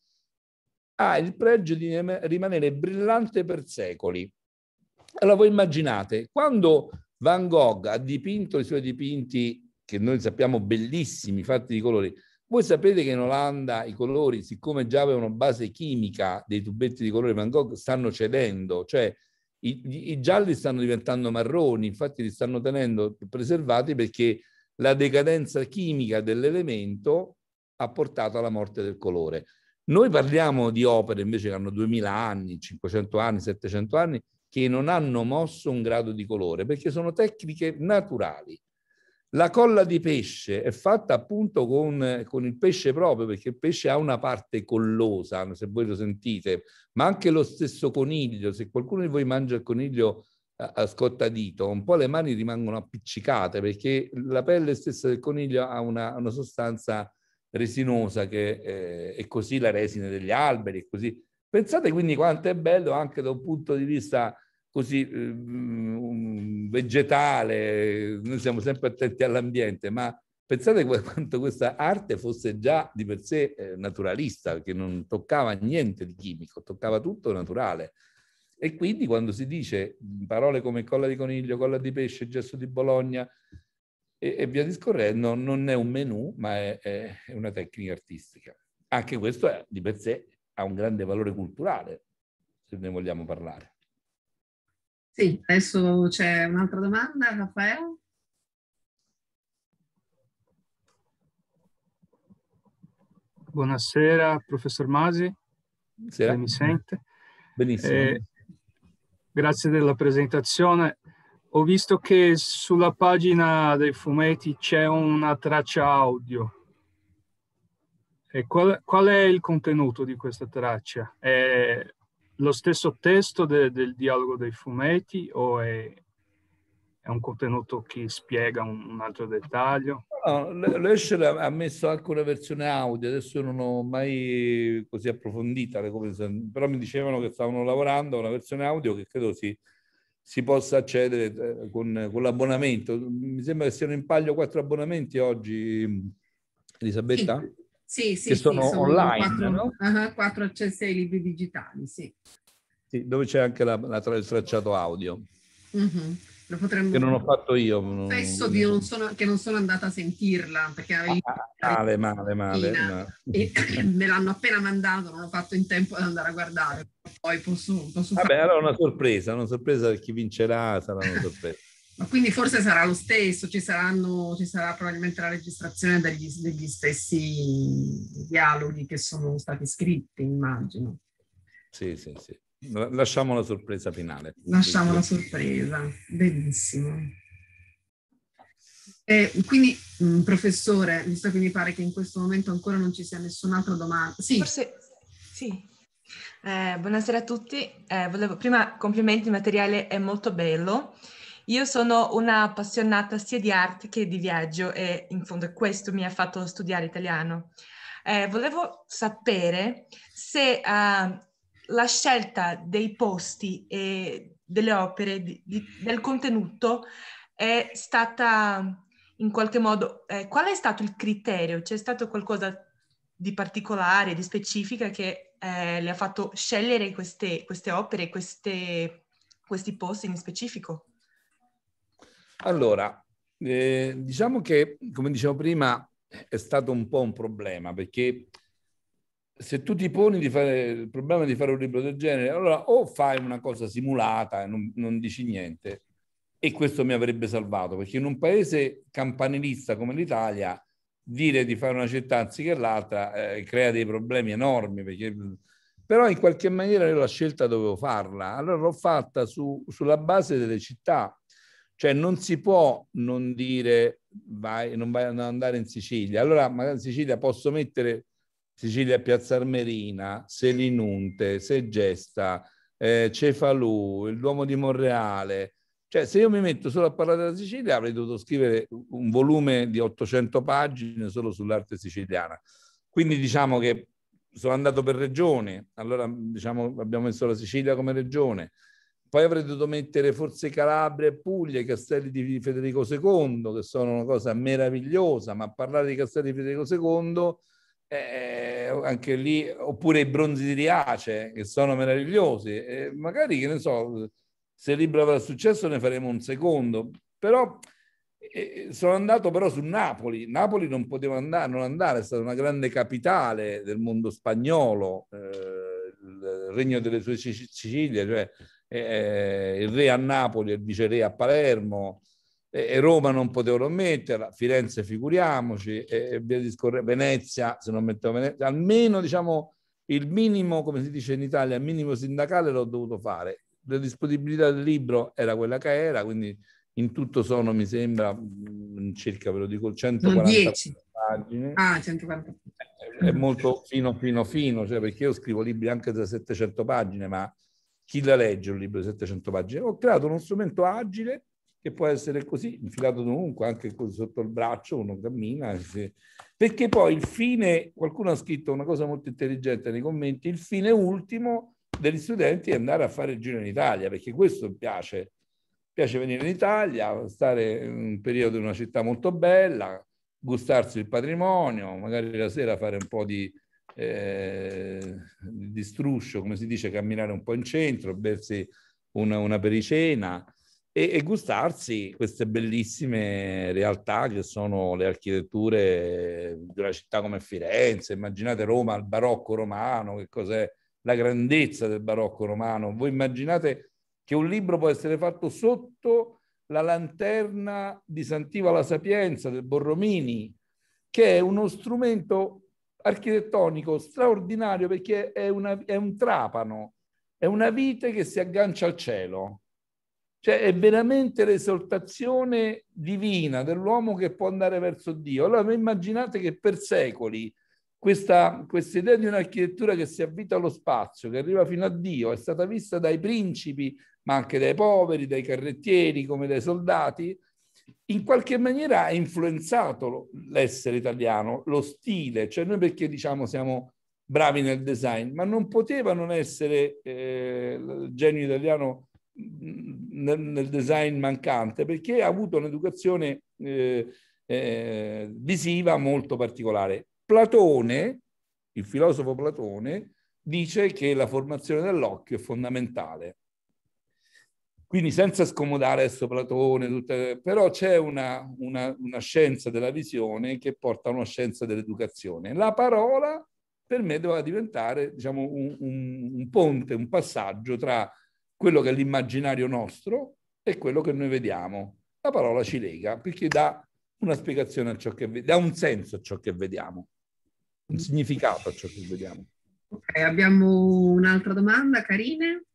ha il pregio di rimanere brillante per secoli. Allora voi immaginate, quando Van Gogh ha dipinto i suoi dipinti che noi sappiamo bellissimi, fatti di colori. Voi sapete che in Olanda i colori, siccome già avevano base chimica dei tubetti di colore Van Gogh, stanno cedendo, cioè i, i gialli stanno diventando marroni, infatti li stanno tenendo preservati perché la decadenza chimica dell'elemento ha portato alla morte del colore. Noi parliamo di opere invece che hanno 2000 anni, 500 anni, 700 anni, che non hanno mosso un grado di colore, perché sono tecniche naturali. La colla di pesce è fatta appunto con, con, il pesce proprio, perché il pesce ha una parte collosa, se voi lo sentite, ma anche lo stesso coniglio, se qualcuno di voi mangia il coniglio a, a scottadito, un po' le mani rimangono appiccicate, perché la pelle stessa del coniglio ha una, una sostanza resinosa che eh, è così la resina degli alberi, così. Pensate quindi quanto è bello anche da un punto di vista così um, vegetale, noi siamo sempre attenti all'ambiente, ma pensate quanto questa arte fosse già di per sé eh, naturalista, perché non toccava niente di chimico, toccava tutto naturale. E quindi quando si dice parole come colla di coniglio, colla di pesce, gesso di Bologna e, e via discorrendo, non è un menù, ma è, è, una tecnica artistica. Anche questo è, di per sé ha un grande valore culturale, se ne vogliamo parlare. Sì, adesso c'è un'altra domanda, Raffaele. Buonasera, professor Masi. Buonasera. mi sente. Benissimo. Eh, grazie della presentazione. Ho visto che sulla pagina dei fumetti c'è una traccia audio. Qual, qual, è il contenuto di questa traccia? È lo stesso testo de, del dialogo dei fumetti o è, è, un contenuto che spiega un, un altro dettaglio? No, Lesher ha messo anche una versione audio, adesso non ho mai così approfondita le cose, però mi dicevano che stavano lavorando a una versione audio che credo si, si possa accedere eh, con, con l'abbonamento. Mi sembra che siano in paglio quattro abbonamenti oggi, Elisabetta? Sì sì, sì, che sono, sono online. Quattro, no? uh uh-huh, 4 accessi libri digitali, sì. Dove c'è anche la, la tra, il tracciato audio. Uh-huh. Lo potremmo... Che non ho fatto io. Spesso non... Non sono, che non sono andata a sentirla perché avevo... Ah, ah, ah male, male, male, male. E me l'hanno appena mandato, non ho fatto in tempo ad andare a guardare. Poi posso, posso Vabbè, fare... allora una sorpresa, una sorpresa per chi vincerà sarà una sorpresa. Ma quindi forse sarà lo stesso, ci, saranno, ci sarà probabilmente la registrazione degli, degli stessi dialoghi che sono stati scritti, immagino. Sì, sì, sì. Lasciamo la sorpresa finale. Lasciamo la sorpresa, benissimo. E quindi, mm, professore, visto che mi pare che in questo momento ancora non ci sia nessun'altra domanda. Sì. Forse, sì. Eh, buonasera a tutti. Eh, volevo, prima, complimenti, il materiale è molto bello. Io sono una appassionata sia di arte che di viaggio e in fondo questo mi ha fatto studiare italiano. Eh, volevo sapere se uh, la scelta dei posti e delle opere, di, di, del contenuto è stata in qualche modo, eh, qual è stato il criterio? C'è stato qualcosa di particolare, di specifica che eh, le ha fatto scegliere queste, queste opere, queste, questi posti in specifico? Allora, eh, diciamo che, come dicevo prima, è stato un po' un problema perché se tu ti poni di fare il problema di fare un libro del genere, allora o fai una cosa simulata e non, non dici niente, e questo mi avrebbe salvato, perché in un paese campanilista come l'Italia, dire di fare una città anziché l'altra eh, crea dei problemi enormi, perché... però in qualche maniera io la scelta dovevo farla, allora l'ho fatta su, sulla base delle città cioè non si può non dire vai, non vai ad andare in Sicilia. Allora magari in Sicilia posso mettere Sicilia Piazza Armerina, Selinunte, Segesta, eh, Cefalù, il Duomo di Monreale. Cioè se io mi metto solo a parlare della Sicilia avrei dovuto scrivere un volume di 800 pagine solo sull'arte siciliana. Quindi diciamo che sono andato per regione, allora diciamo abbiamo messo la Sicilia come regione. Poi avrei dovuto mettere forse Calabria e Puglia, i castelli di Federico II, che sono una cosa meravigliosa, ma parlare di castelli di Federico II, eh, anche lì, oppure i bronzi di Riace, che sono meravigliosi. Eh, magari, che ne so, se il libro avrà successo ne faremo un secondo, però eh, sono andato però su Napoli. Napoli non poteva andare, non andare, è stata una grande capitale del mondo spagnolo, eh, il regno delle sue Sicilie, cioè eh, eh, il re a Napoli e il viceré a Palermo, eh, Roma non potevano metterla, Firenze figuriamoci, e via Venezia, se non mettevo Venezia, almeno diciamo il minimo, come si dice in Italia, il minimo sindacale l'ho dovuto fare. La disponibilità del libro era quella che era, quindi in tutto sono, mi sembra, mm, circa, ve lo dico, 140 pagine. Ah, 140. È molto fino, fino, fino, cioè perché io scrivo libri anche da 700 pagine, ma chi la legge un libro di 700 pagine? Ho creato uno strumento agile che può essere così, infilato dovunque, anche così sotto il braccio, uno cammina. Perché poi il fine, qualcuno ha scritto una cosa molto intelligente nei commenti, il fine ultimo degli studenti è andare a fare il giro in Italia, perché questo piace. Piace venire in Italia, stare un periodo in una città molto bella, gustarsi il patrimonio, magari la sera fare un po' di eh, di struscio, come si dice, camminare un po' in centro, bersi una, una pericena e, e, gustarsi queste bellissime realtà che sono le architetture di una città come Firenze. Immaginate Roma, il barocco romano, che cos'è la grandezza del barocco romano. Voi immaginate che un libro può essere fatto sotto la lanterna di Santiva la Sapienza del Borromini, che è uno strumento architettonico straordinario perché è, una, è un trapano, è una vite che si aggancia al cielo. Cioè è veramente l'esortazione divina dell'uomo che può andare verso Dio. Allora immaginate che per secoli questa, questa, idea di un'architettura che si avvita allo spazio, che arriva fino a Dio, è stata vista dai principi, ma anche dai poveri, dai carrettieri, come dai soldati, in qualche maniera ha influenzato l'essere italiano, lo stile, cioè noi perché diciamo siamo bravi nel design, ma non poteva non essere eh, il genio italiano mm, nel, nel, design mancante, perché ha avuto un'educazione eh, eh, visiva molto particolare. Platone, il filosofo Platone, dice che la formazione dell'occhio è fondamentale. Quindi senza scomodare adesso Platone, tutte, però c'è una, una, una scienza della visione che porta a una scienza dell'educazione. La parola per me doveva diventare diciamo, un, un, un, ponte, un passaggio tra quello che è l'immaginario nostro e quello che noi vediamo. La parola ci lega perché dà una spiegazione a ciò che vediamo, dà un senso a ciò che vediamo, un significato a ciò che vediamo. Ok, abbiamo un'altra domanda, Carine.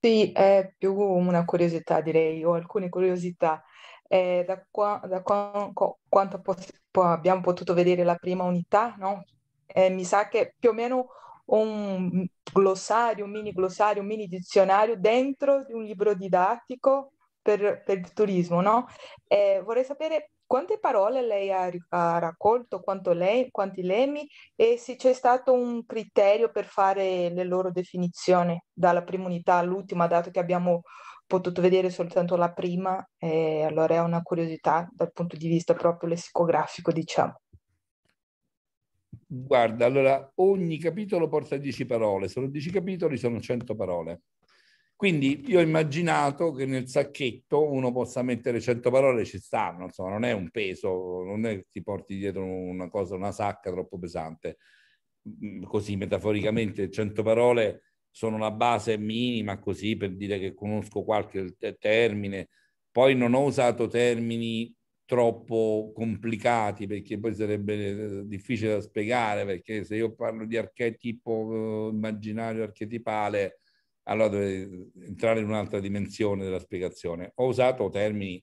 Sì, è più una curiosità, direi, o alcune curiosità. Eh, da qua, da qua, co- quanto poss- po- abbiamo potuto vedere la prima unità, no? Eh, mi sa che più o meno un glossario, un mini glossario, un mini dizionario dentro di un libro didattico per, per il turismo, no? Eh, vorrei sapere quante parole lei ha, ha raccolto, lei, quanti lemi e se c'è stato un criterio per fare le loro definizioni dalla prima unità all'ultima, dato che abbiamo potuto vedere soltanto la prima, eh, allora è una curiosità dal punto di vista proprio lessicografico, diciamo. Guarda, allora ogni capitolo porta 10 parole, sono 10 capitoli, sono 100 parole. Quindi io ho immaginato che nel sacchetto uno possa mettere 100 parole, ci stanno, insomma, non è un peso, non è che ti porti dietro una cosa, una sacca troppo pesante. Mm, così metaforicamente 100 parole sono la base minima, così per dire che conosco qualche termine. Poi non ho usato termini troppo complicati perché poi sarebbe eh, difficile da spiegare, perché se io parlo di archetipo eh, immaginario archetipale allora deve entrare in un'altra dimensione della spiegazione. Ho usato termini in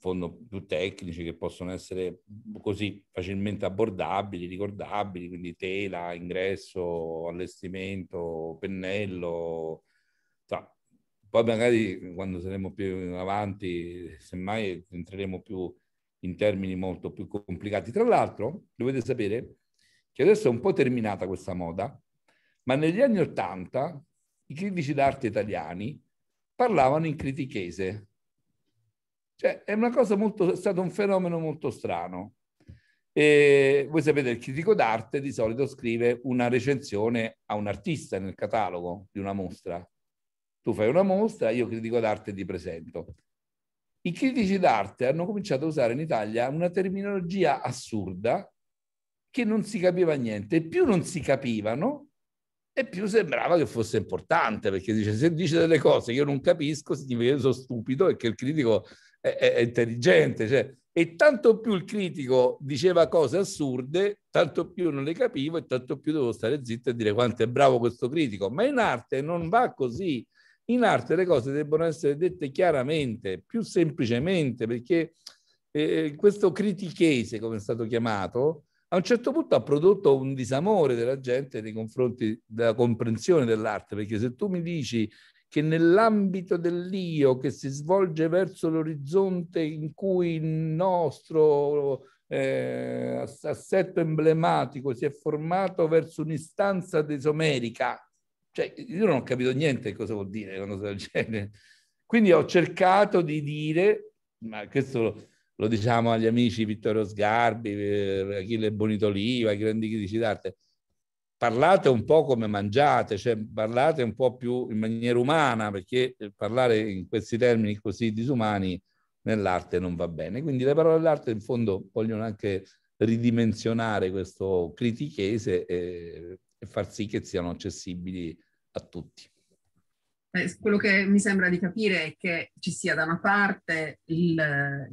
fondo più tecnici che possono essere così facilmente abbordabili, ricordabili, quindi tela, ingresso, allestimento, pennello. Poi magari quando saremo più avanti, semmai entreremo più in termini molto più complicati. Tra l'altro, dovete sapere che adesso è un po' terminata questa moda, ma negli anni Ottanta i critici d'arte italiani parlavano in critichese. Cioè, è una cosa molto, è stato un fenomeno molto strano. E voi sapete, il critico d'arte di solito scrive una recensione a un artista nel catalogo di una mostra. Tu fai una mostra, io critico d'arte e ti presento. I critici d'arte hanno cominciato a usare in Italia una terminologia assurda che non si capiva niente. più non si capivano, e più sembrava che fosse importante, perché dice se dice delle cose che io non capisco significa che sono stupido e che il critico è, è, è intelligente. Cioè, e tanto più il critico diceva cose assurde, tanto più non le capivo e tanto più devo stare zitto e dire quanto è bravo questo critico. Ma in arte non va così. In arte le cose debbono essere dette chiaramente, più semplicemente, perché eh, questo critichese, come è stato chiamato, a un certo punto ha prodotto un disamore della gente nei confronti della comprensione dell'arte, perché se tu mi dici che nell'ambito dell'io che si svolge verso l'orizzonte in cui il nostro eh, assetto emblematico si è formato verso un'istanza desomerica, cioè io non ho capito niente cosa vuol dire una cosa del genere. Quindi ho cercato di dire, ma questo lo diciamo agli amici Vittorio Sgarbi, eh, Achille Bonitoliva, i grandi critici d'arte, parlate un po' come mangiate, cioè parlate un po' più in maniera umana, perché parlare in questi termini così disumani nell'arte non va bene. Quindi le parole d'arte in fondo vogliono anche ridimensionare questo critichese eh, e far sì che siano accessibili a tutti. Eh, quello che mi sembra di capire è che ci sia da una parte il,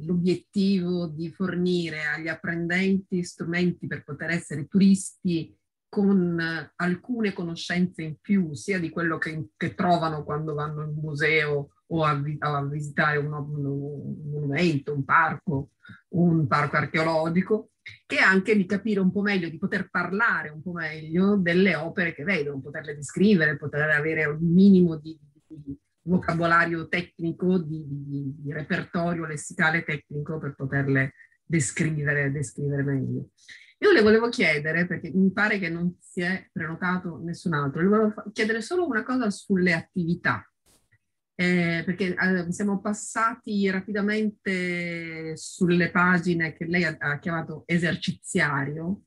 l'obiettivo di fornire agli apprendenti strumenti per poter essere turisti con eh, alcune conoscenze in più, sia di quello che, che trovano quando vanno in museo o a, a visitare un, un, monumento, un parco, un parco archeologico, che anche di capire un po' meglio, di poter parlare un po' meglio delle opere che vedono, poterle descrivere, poter avere un minimo di, di vocabolario tecnico, di, di, di, repertorio lessicale tecnico per poterle descrivere, descrivere meglio. Io le volevo chiedere, perché mi pare che non si è prenotato nessun altro, le volevo chiedere solo una cosa sulle attività, eh, perché eh, siamo passati rapidamente sulle pagine che lei ha, ha chiamato eserciziario,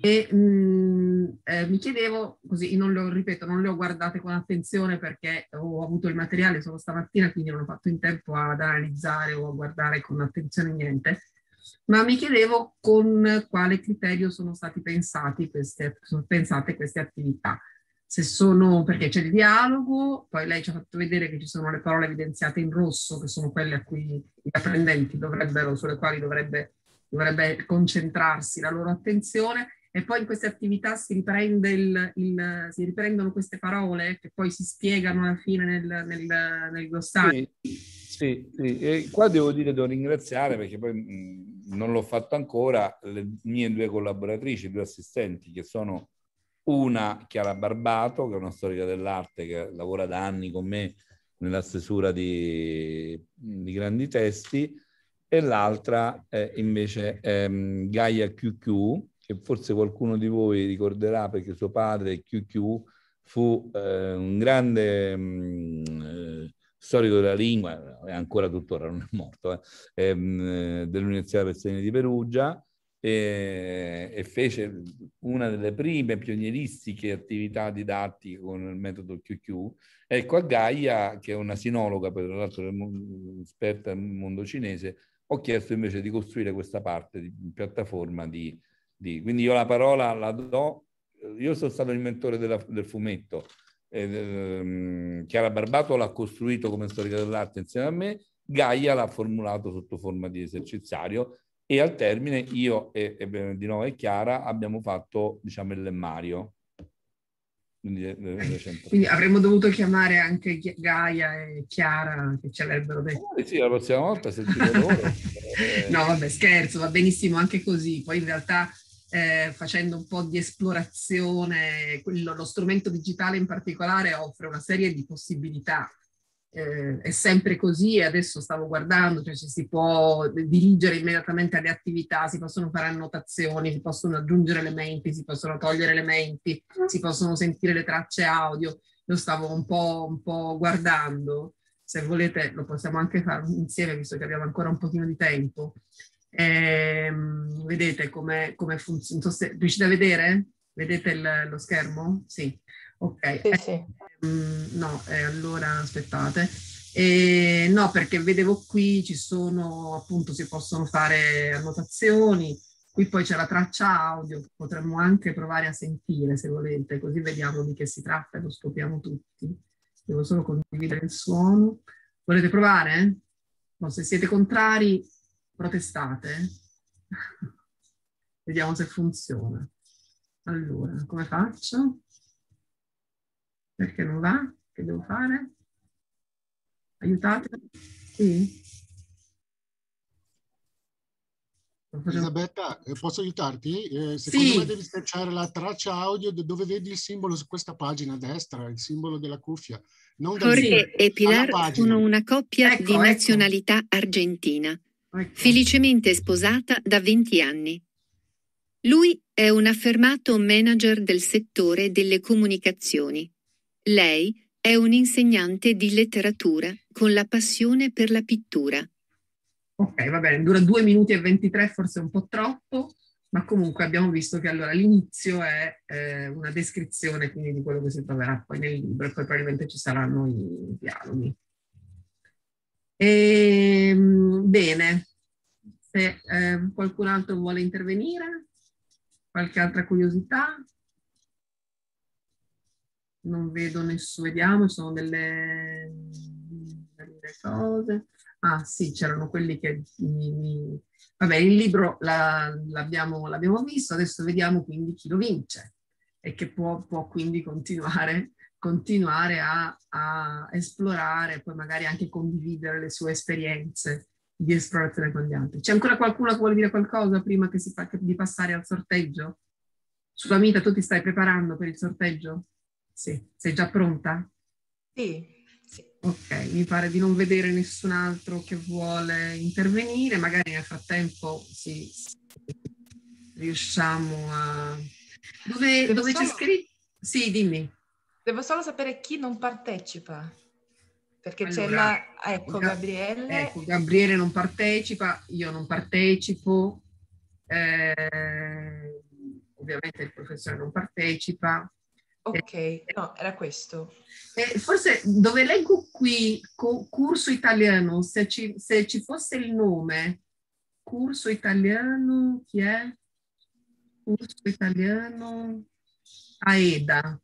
e mh, mm, eh, mi chiedevo, così non le ho, ripeto, non le ho guardate con attenzione perché ho avuto il materiale solo stamattina, quindi non ho fatto in tempo ad analizzare o a guardare con attenzione niente, ma mi chiedevo con quale criterio sono stati pensati queste, pensate queste attività. Se sono perché c'è il dialogo, poi lei ci ha fatto vedere che ci sono le parole evidenziate in rosso, che sono quelle a cui gli apprendenti dovrebbero, sulle quali dovrebbe, dovrebbe concentrarsi la loro attenzione e poi in queste attività si, riprende il, il, si riprendono queste parole che poi si spiegano alla fine nel, nel, nel glossario. Sì, sì, sì, e qua devo dire, devo ringraziare perché poi mm, non l'ho fatto ancora, le mie due collaboratrici, due assistenti che sono una Chiara Barbato, che è una storica dell'arte che lavora da anni con me nella stesura di, di grandi testi, e l'altra eh, invece è ehm, Gaia QQ, che forse qualcuno di voi ricorderà perché suo padre, QQ, fu eh, un grande mh, mm, eh, storico della lingua, è ancora tuttora, non è morto, eh, ehm, dell'Università Perseni di Perugia e, e, fece una delle prime pionieristiche attività didattiche con il metodo QQ. Ecco, a Gaia, che è una sinologa, per l'altro esperta nel mondo cinese, ho chiesto invece di costruire questa parte di piattaforma di di. Quindi io la parola la do, io sono stato l'inventore della, del fumetto, eh, Chiara Barbato l'ha costruito come storica dell'arte insieme a me, Gaia l'ha formulato sotto forma di esercizio e al termine io e, e di nuovo e Chiara abbiamo fatto diciamo il lemmario. Quindi, eh, eh, eh, Quindi, avremmo dovuto chiamare anche Gaia e Chiara che ci avrebbero detto. Eh sì, la prossima volta se loro. no, vabbè, scherzo, va benissimo anche così. Poi in realtà eh, facendo un po' di esplorazione, quello, lo strumento digitale in particolare offre una serie di possibilità. Eh, è sempre così, adesso stavo guardando, cioè ci si può dirigere immediatamente alle attività, si possono fare annotazioni, si possono aggiungere elementi, si possono togliere elementi, si possono sentire le tracce audio. Lo stavo un po', un po guardando se volete lo possiamo anche fare insieme, visto che abbiamo ancora un pochino di tempo, eh, vedete come, come funziona? Riuscite a vedere? Vedete il, lo schermo? Sì. Ok. Sì, eh, sì. Eh, no, eh, allora aspettate. Eh, no, perché vedevo qui ci sono, appunto, si possono fare annotazioni. Qui poi c'è la traccia audio potremmo anche provare a sentire se volete, così vediamo di che si tratta e lo scopriamo tutti. Devo solo condividere il suono. Volete provare? No, se siete contrari, protestate. Vediamo se funziona. Allora, come faccio? Perché non va? Che devo fare? Aiutate? Sì? Elisabetta, eh, posso aiutarti? Eh, secondo sì. me devi schiacciare la traccia audio dove vedi il simbolo su questa pagina a destra, il simbolo della cuffia. Corre e Pilar sono una coppia ecco, di ecco. nazionalità argentina felicemente sposata da 20 anni. Lui è un affermato manager del settore delle comunicazioni. Lei è un insegnante di letteratura con la passione per la pittura. Ok, va bene, dura due minuti e 23, forse un po' troppo, ma comunque abbiamo visto che allora l'inizio è eh, una descrizione quindi di quello che si troverà poi nel libro e poi probabilmente ci saranno i dialoghi. E, ehm, bene, se eh, qualcun altro vuole intervenire, qualche altra curiosità? Non vedo nessuno, vediamo, sono delle, delle cose. Ah sì, c'erano quelli che mi, mi... Vabbè, il libro l'abbiamo, la, visto, adesso vediamo quindi chi lo vince e che può, può quindi continuare continuare a, a, esplorare, poi magari anche condividere le sue esperienze di esplorazione con gli altri. C'è ancora qualcuno che vuole dire qualcosa prima che si, che, di passare al sorteggio? Sulamita, tu ti stai preparando per il sorteggio? Sì. Sei già pronta? Sì. Sì. Ok, mi pare di non vedere nessun altro che vuole intervenire, magari nel frattempo sì, riusciamo a... Dove, dove c'è scritto? Sì, dimmi. Devo solo sapere chi non partecipa. Perché allora, c'è la... Ecco, Gabriele. Ecco, Gabriele non partecipa, io non partecipo. Eh, ovviamente il professore non partecipa. Ok, eh, no, era questo. Eh, forse dove leggo qui corso italiano, se ci, se ci, fosse il nome, corso italiano, chi è? Curso italiano, AEDA.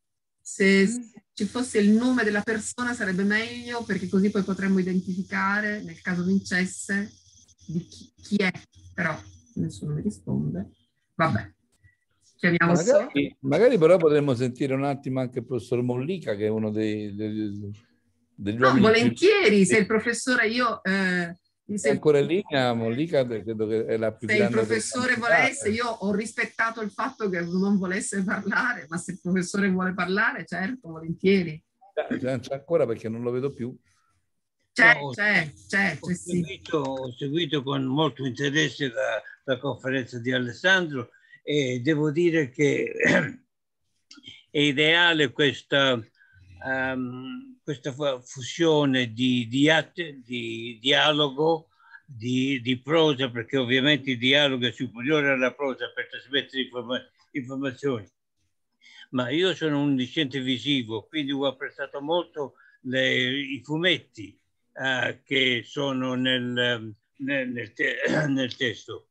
Se mm. ci fosse il nome della persona sarebbe meglio perché così poi potremmo identificare, nel caso vincesse, di chi, chi è, però nessuno mi risponde. Vabbè. chiamiamo Magari, magari, però potremmo sentire un attimo anche il professor Mollica, che è uno dei, degli, degli ah, no, uomini. volentieri, più... se il professore io eh, sei ancora in linea, Mollica? Credo che è la più se il professore volesse, io ho rispettato il fatto che non volesse parlare, ma se il professore vuole parlare, certo, volentieri. C'è, ancora perché non lo vedo più. C'è, c'è, c'è. Ho, seguito, ho, seguito, con molto interesse la, la, conferenza di Alessandro e devo dire che è ideale questa... Um, questa fusione di, di, di dialogo, di, di, prosa, perché ovviamente il dialogo è superiore alla prosa per trasmettere informa- informazioni. Ma io sono un discente visivo, quindi ho apprezzato molto le, i fumetti eh, che sono nel, nel, nel, te- nel testo.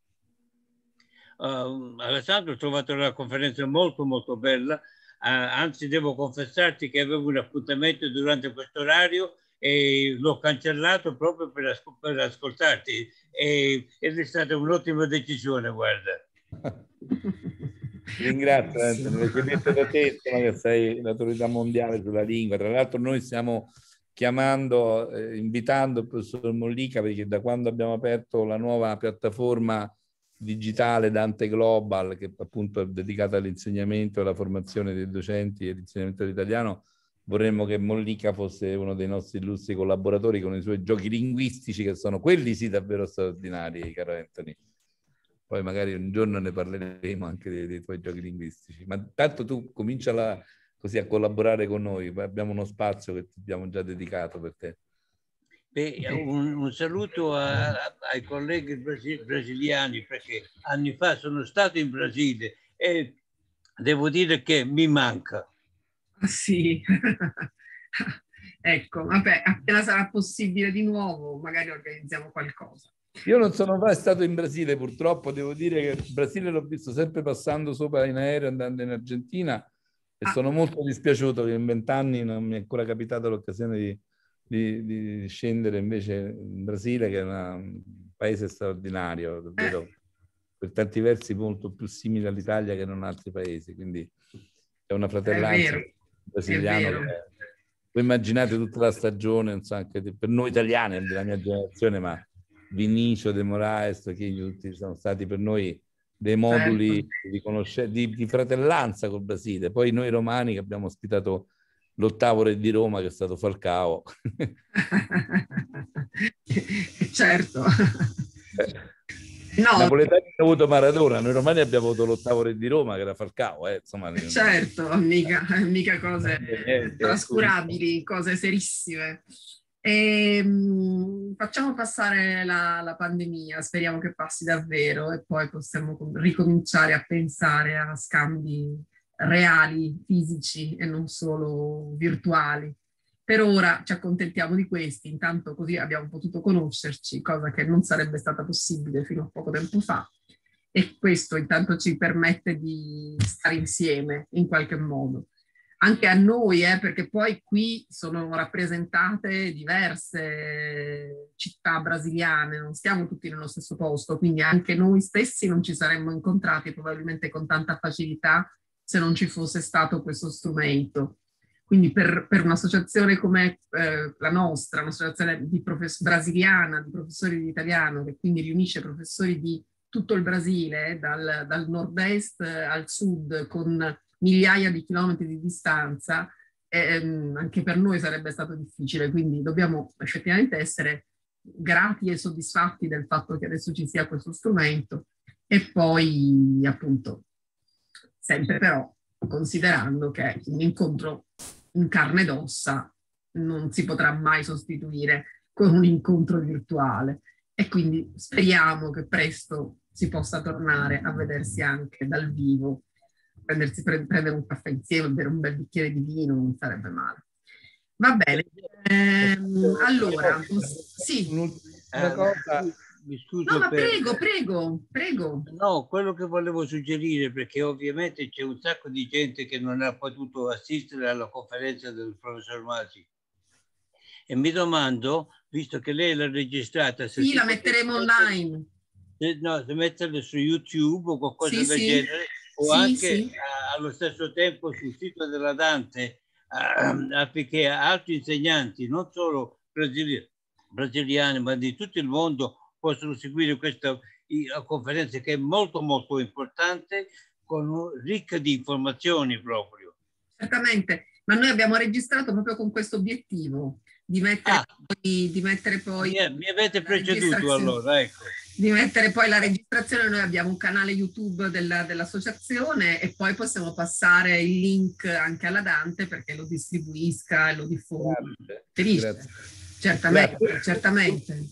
Uh, Alessandro ho trovato la conferenza molto molto bella anzi devo confessarti che avevo un appuntamento durante questo orario e l'ho cancellato proprio per, as- per ascoltarti e- ed è stata un'ottima decisione, guarda. Ringrazio, eh, Anthony, perché detto da te che sei l'autorità mondiale sulla lingua. Tra l'altro noi stiamo chiamando, eh, invitando il professor Mollica perché da quando abbiamo aperto la nuova piattaforma digitale Dante Global, che appunto è dedicata all'insegnamento e alla formazione dei docenti e all'insegnamento italiano, vorremmo che Mollica fosse uno dei nostri illustri collaboratori con i suoi giochi linguistici, che sono quelli sì davvero straordinari, caro Anthony. Poi magari un giorno ne parleremo anche dei, dei tuoi giochi linguistici. Ma tanto tu comincia la, così a collaborare con noi, abbiamo uno spazio che ti abbiamo già dedicato per te. Beh, un, un, saluto a, ai colleghi brasiliani perché anni fa sono stato in Brasile e devo dire che mi manca. Ah, sì, ecco, vabbè, appena sarà possibile di nuovo magari organizziamo qualcosa. Io non sono mai stato in Brasile purtroppo, devo dire che il Brasile l'ho visto sempre passando sopra in aereo andando in Argentina e ah. sono molto dispiaciuto che in vent'anni non mi è ancora capitata l'occasione di di, di scendere invece in Brasile, che è una, un paese straordinario, davvero eh. per tanti versi molto più simile all'Italia che non altri paesi, quindi è una fratellanza è vero, voi immaginate tutta la stagione, non so, anche per noi italiani della mia generazione, ma Vinicio De Moraes, che tutti sono stati per noi dei moduli certo. di, di, di, fratellanza col Brasile. Poi noi romani che abbiamo ospitato l'ottavo re di Roma che è stato Falcao. certo. Eh, no. Napoletani hanno avuto Maradona, noi romani abbiamo avuto l'ottavo re di Roma che era Falcao, eh, insomma. Eh. Certo, mica, mica cose eh, eh trascurabili, eh, cose serissime. E, ehm, mh, facciamo passare la, la, pandemia, speriamo che passi davvero e poi possiamo ricominciare a pensare a scambi reali, fisici e non solo virtuali. Per ora ci accontentiamo di questi, intanto così abbiamo potuto conoscerci, cosa che non sarebbe stata possibile fino a poco tempo fa. E questo intanto ci permette di stare insieme in qualche modo. Anche a noi, eh, perché poi qui sono rappresentate diverse città brasiliane, non stiamo tutti nello stesso posto, quindi anche noi stessi non ci saremmo incontrati probabilmente con tanta facilità se non ci fosse stato questo strumento. Quindi per, per un'associazione come eh, la nostra, un'associazione di profess- brasiliana di professori di italiano, che quindi riunisce professori di tutto il Brasile, dal, dal nord-est al sud, con migliaia di chilometri di distanza, ehm, anche per noi sarebbe stato difficile. Quindi dobbiamo effettivamente essere grati e soddisfatti del fatto che adesso ci sia questo strumento e poi appunto sempre però considerando che un incontro in carne ed ossa non si potrà mai sostituire con un incontro virtuale e quindi speriamo che presto si possa tornare a vedersi anche dal vivo, Prendersi, pre- prendere un caffè insieme, bere un bel bicchiere di vino non sarebbe male. Va bene, ehm, allora, eh, sì. Un'ultima cosa, mi scuso. No, ma per... prego, prego, prego. No, quello che volevo suggerire, perché ovviamente c'è un sacco di gente che non ha potuto assistere alla conferenza del professor Masi. E mi domando, visto che lei l'ha registrata... Se sì, la metteremo potete... online. Se, no, se metterla su YouTube o qualcosa sì, del sì. genere, o sì, anche a, eh, allo stesso tempo sul sito della Dante, ehm, affinché altri insegnanti, non solo brasiliani, brasiliani, ma di tutto il mondo possono seguire questa conferenza che è molto molto importante, con, ricca di informazioni proprio. Certamente, ma noi abbiamo registrato proprio con questo obiettivo di mettere ah, poi... Di mettere poi mi, mi avete preceduto allora, ecco. Di mettere poi la registrazione, noi abbiamo un canale YouTube della, dell'associazione e poi possiamo passare il link anche alla Dante perché lo distribuisca e lo diffonda. Certamente, Grazie. certamente.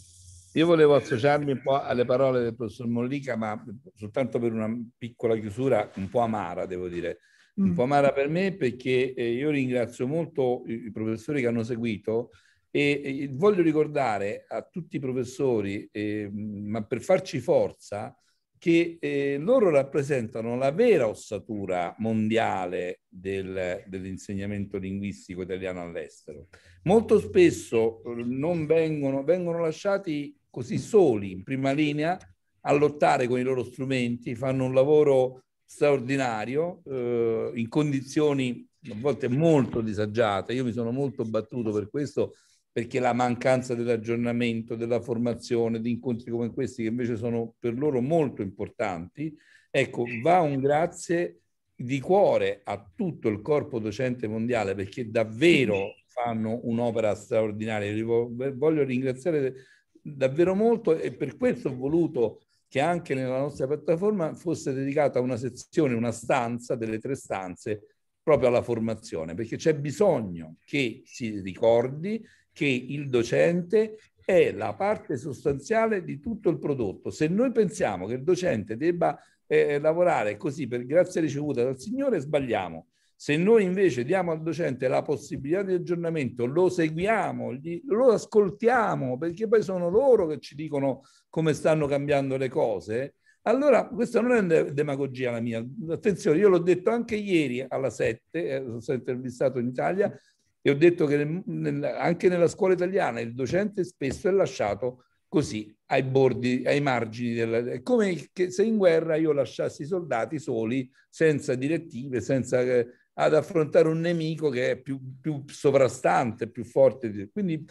Io volevo associarmi un po' alle parole del professor Mollica, ma soltanto per una piccola chiusura un po' amara, devo dire. Un mm. po' amara per me perché eh, io ringrazio molto i professori che hanno seguito e voglio ricordare a tutti i professori, eh, ma per farci forza, che eh, loro rappresentano la vera ossatura mondiale del, dell'insegnamento linguistico italiano all'estero. Molto spesso eh, non vengono, vengono lasciati così soli in prima linea a lottare con i loro strumenti, fanno un lavoro straordinario eh, in condizioni a volte molto disagiate. Io mi sono molto battuto per questo perché la mancanza dell'aggiornamento, della formazione, di incontri come questi che invece sono per loro molto importanti, ecco, va un grazie di cuore a tutto il corpo docente mondiale perché davvero fanno un'opera straordinaria. Voglio ringraziare davvero molto e per questo ho voluto che anche nella nostra piattaforma fosse dedicata una sezione, una stanza delle tre stanze proprio alla formazione, perché c'è bisogno che si ricordi che il docente è la parte sostanziale di tutto il prodotto. Se noi pensiamo che il docente debba eh, lavorare così per grazia ricevuta dal Signore, sbagliamo. Se noi invece diamo al docente la possibilità di aggiornamento, lo seguiamo, gli, lo ascoltiamo, perché poi sono loro che ci dicono come stanno cambiando le cose, allora questa non è demagogia la mia. Attenzione, io l'ho detto anche ieri alla 7, eh, sono intervistato in Italia, e ho detto che nel, nel, anche nella scuola italiana il docente spesso è lasciato così ai bordi, ai margini, della, è come se in guerra io lasciassi i soldati soli, senza direttive, senza eh, ad affrontare un nemico che è più, più sovrastante, più forte. Quindi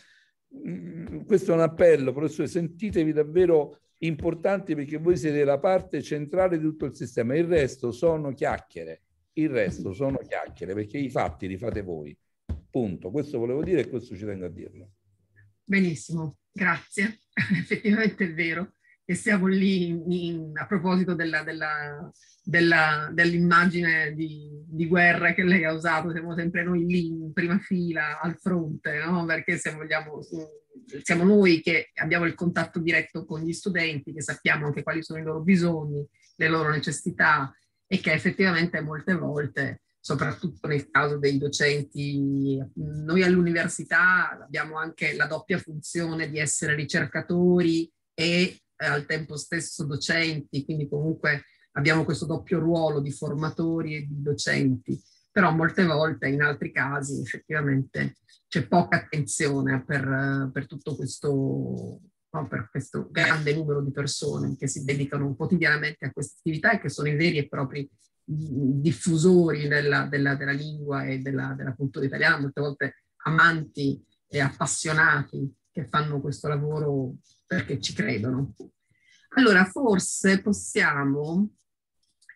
mm, questo è un appello, professore, sentitevi davvero importanti perché voi siete la parte centrale di tutto il sistema, il resto sono chiacchiere, il resto mm-hmm. sono chiacchiere perché i fatti li fate voi. Punto. Questo volevo dire e questo ci tengo a dirlo. Benissimo, grazie. Effettivamente è vero e siamo lì in, a proposito della, della, della, dell'immagine di, di, guerra che lei ha usato, siamo sempre noi lì in prima fila, al fronte, no? perché se vogliamo, mm, siamo noi che abbiamo il contatto diretto con gli studenti, che sappiamo anche quali sono i loro bisogni, le loro necessità e che effettivamente molte volte soprattutto nel caso dei docenti. Noi all'università abbiamo anche la doppia funzione di essere ricercatori e eh, al tempo stesso docenti, quindi comunque abbiamo questo doppio ruolo di formatori e di docenti, però molte volte in altri casi effettivamente c'è poca attenzione per, per tutto questo, no, per questo grande numero di persone che si dedicano quotidianamente a queste attività e che sono i veri e propri diffusori della, della, della lingua e della, della, cultura italiana, molte volte amanti e appassionati che fanno questo lavoro perché ci credono. Allora, forse possiamo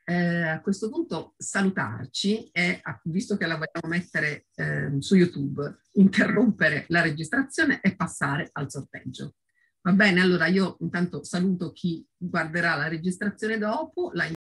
eh, a questo punto salutarci e, visto che la vogliamo mettere eh, su YouTube, interrompere la registrazione e passare al sorteggio. Va bene, allora io intanto saluto chi guarderà la registrazione dopo, la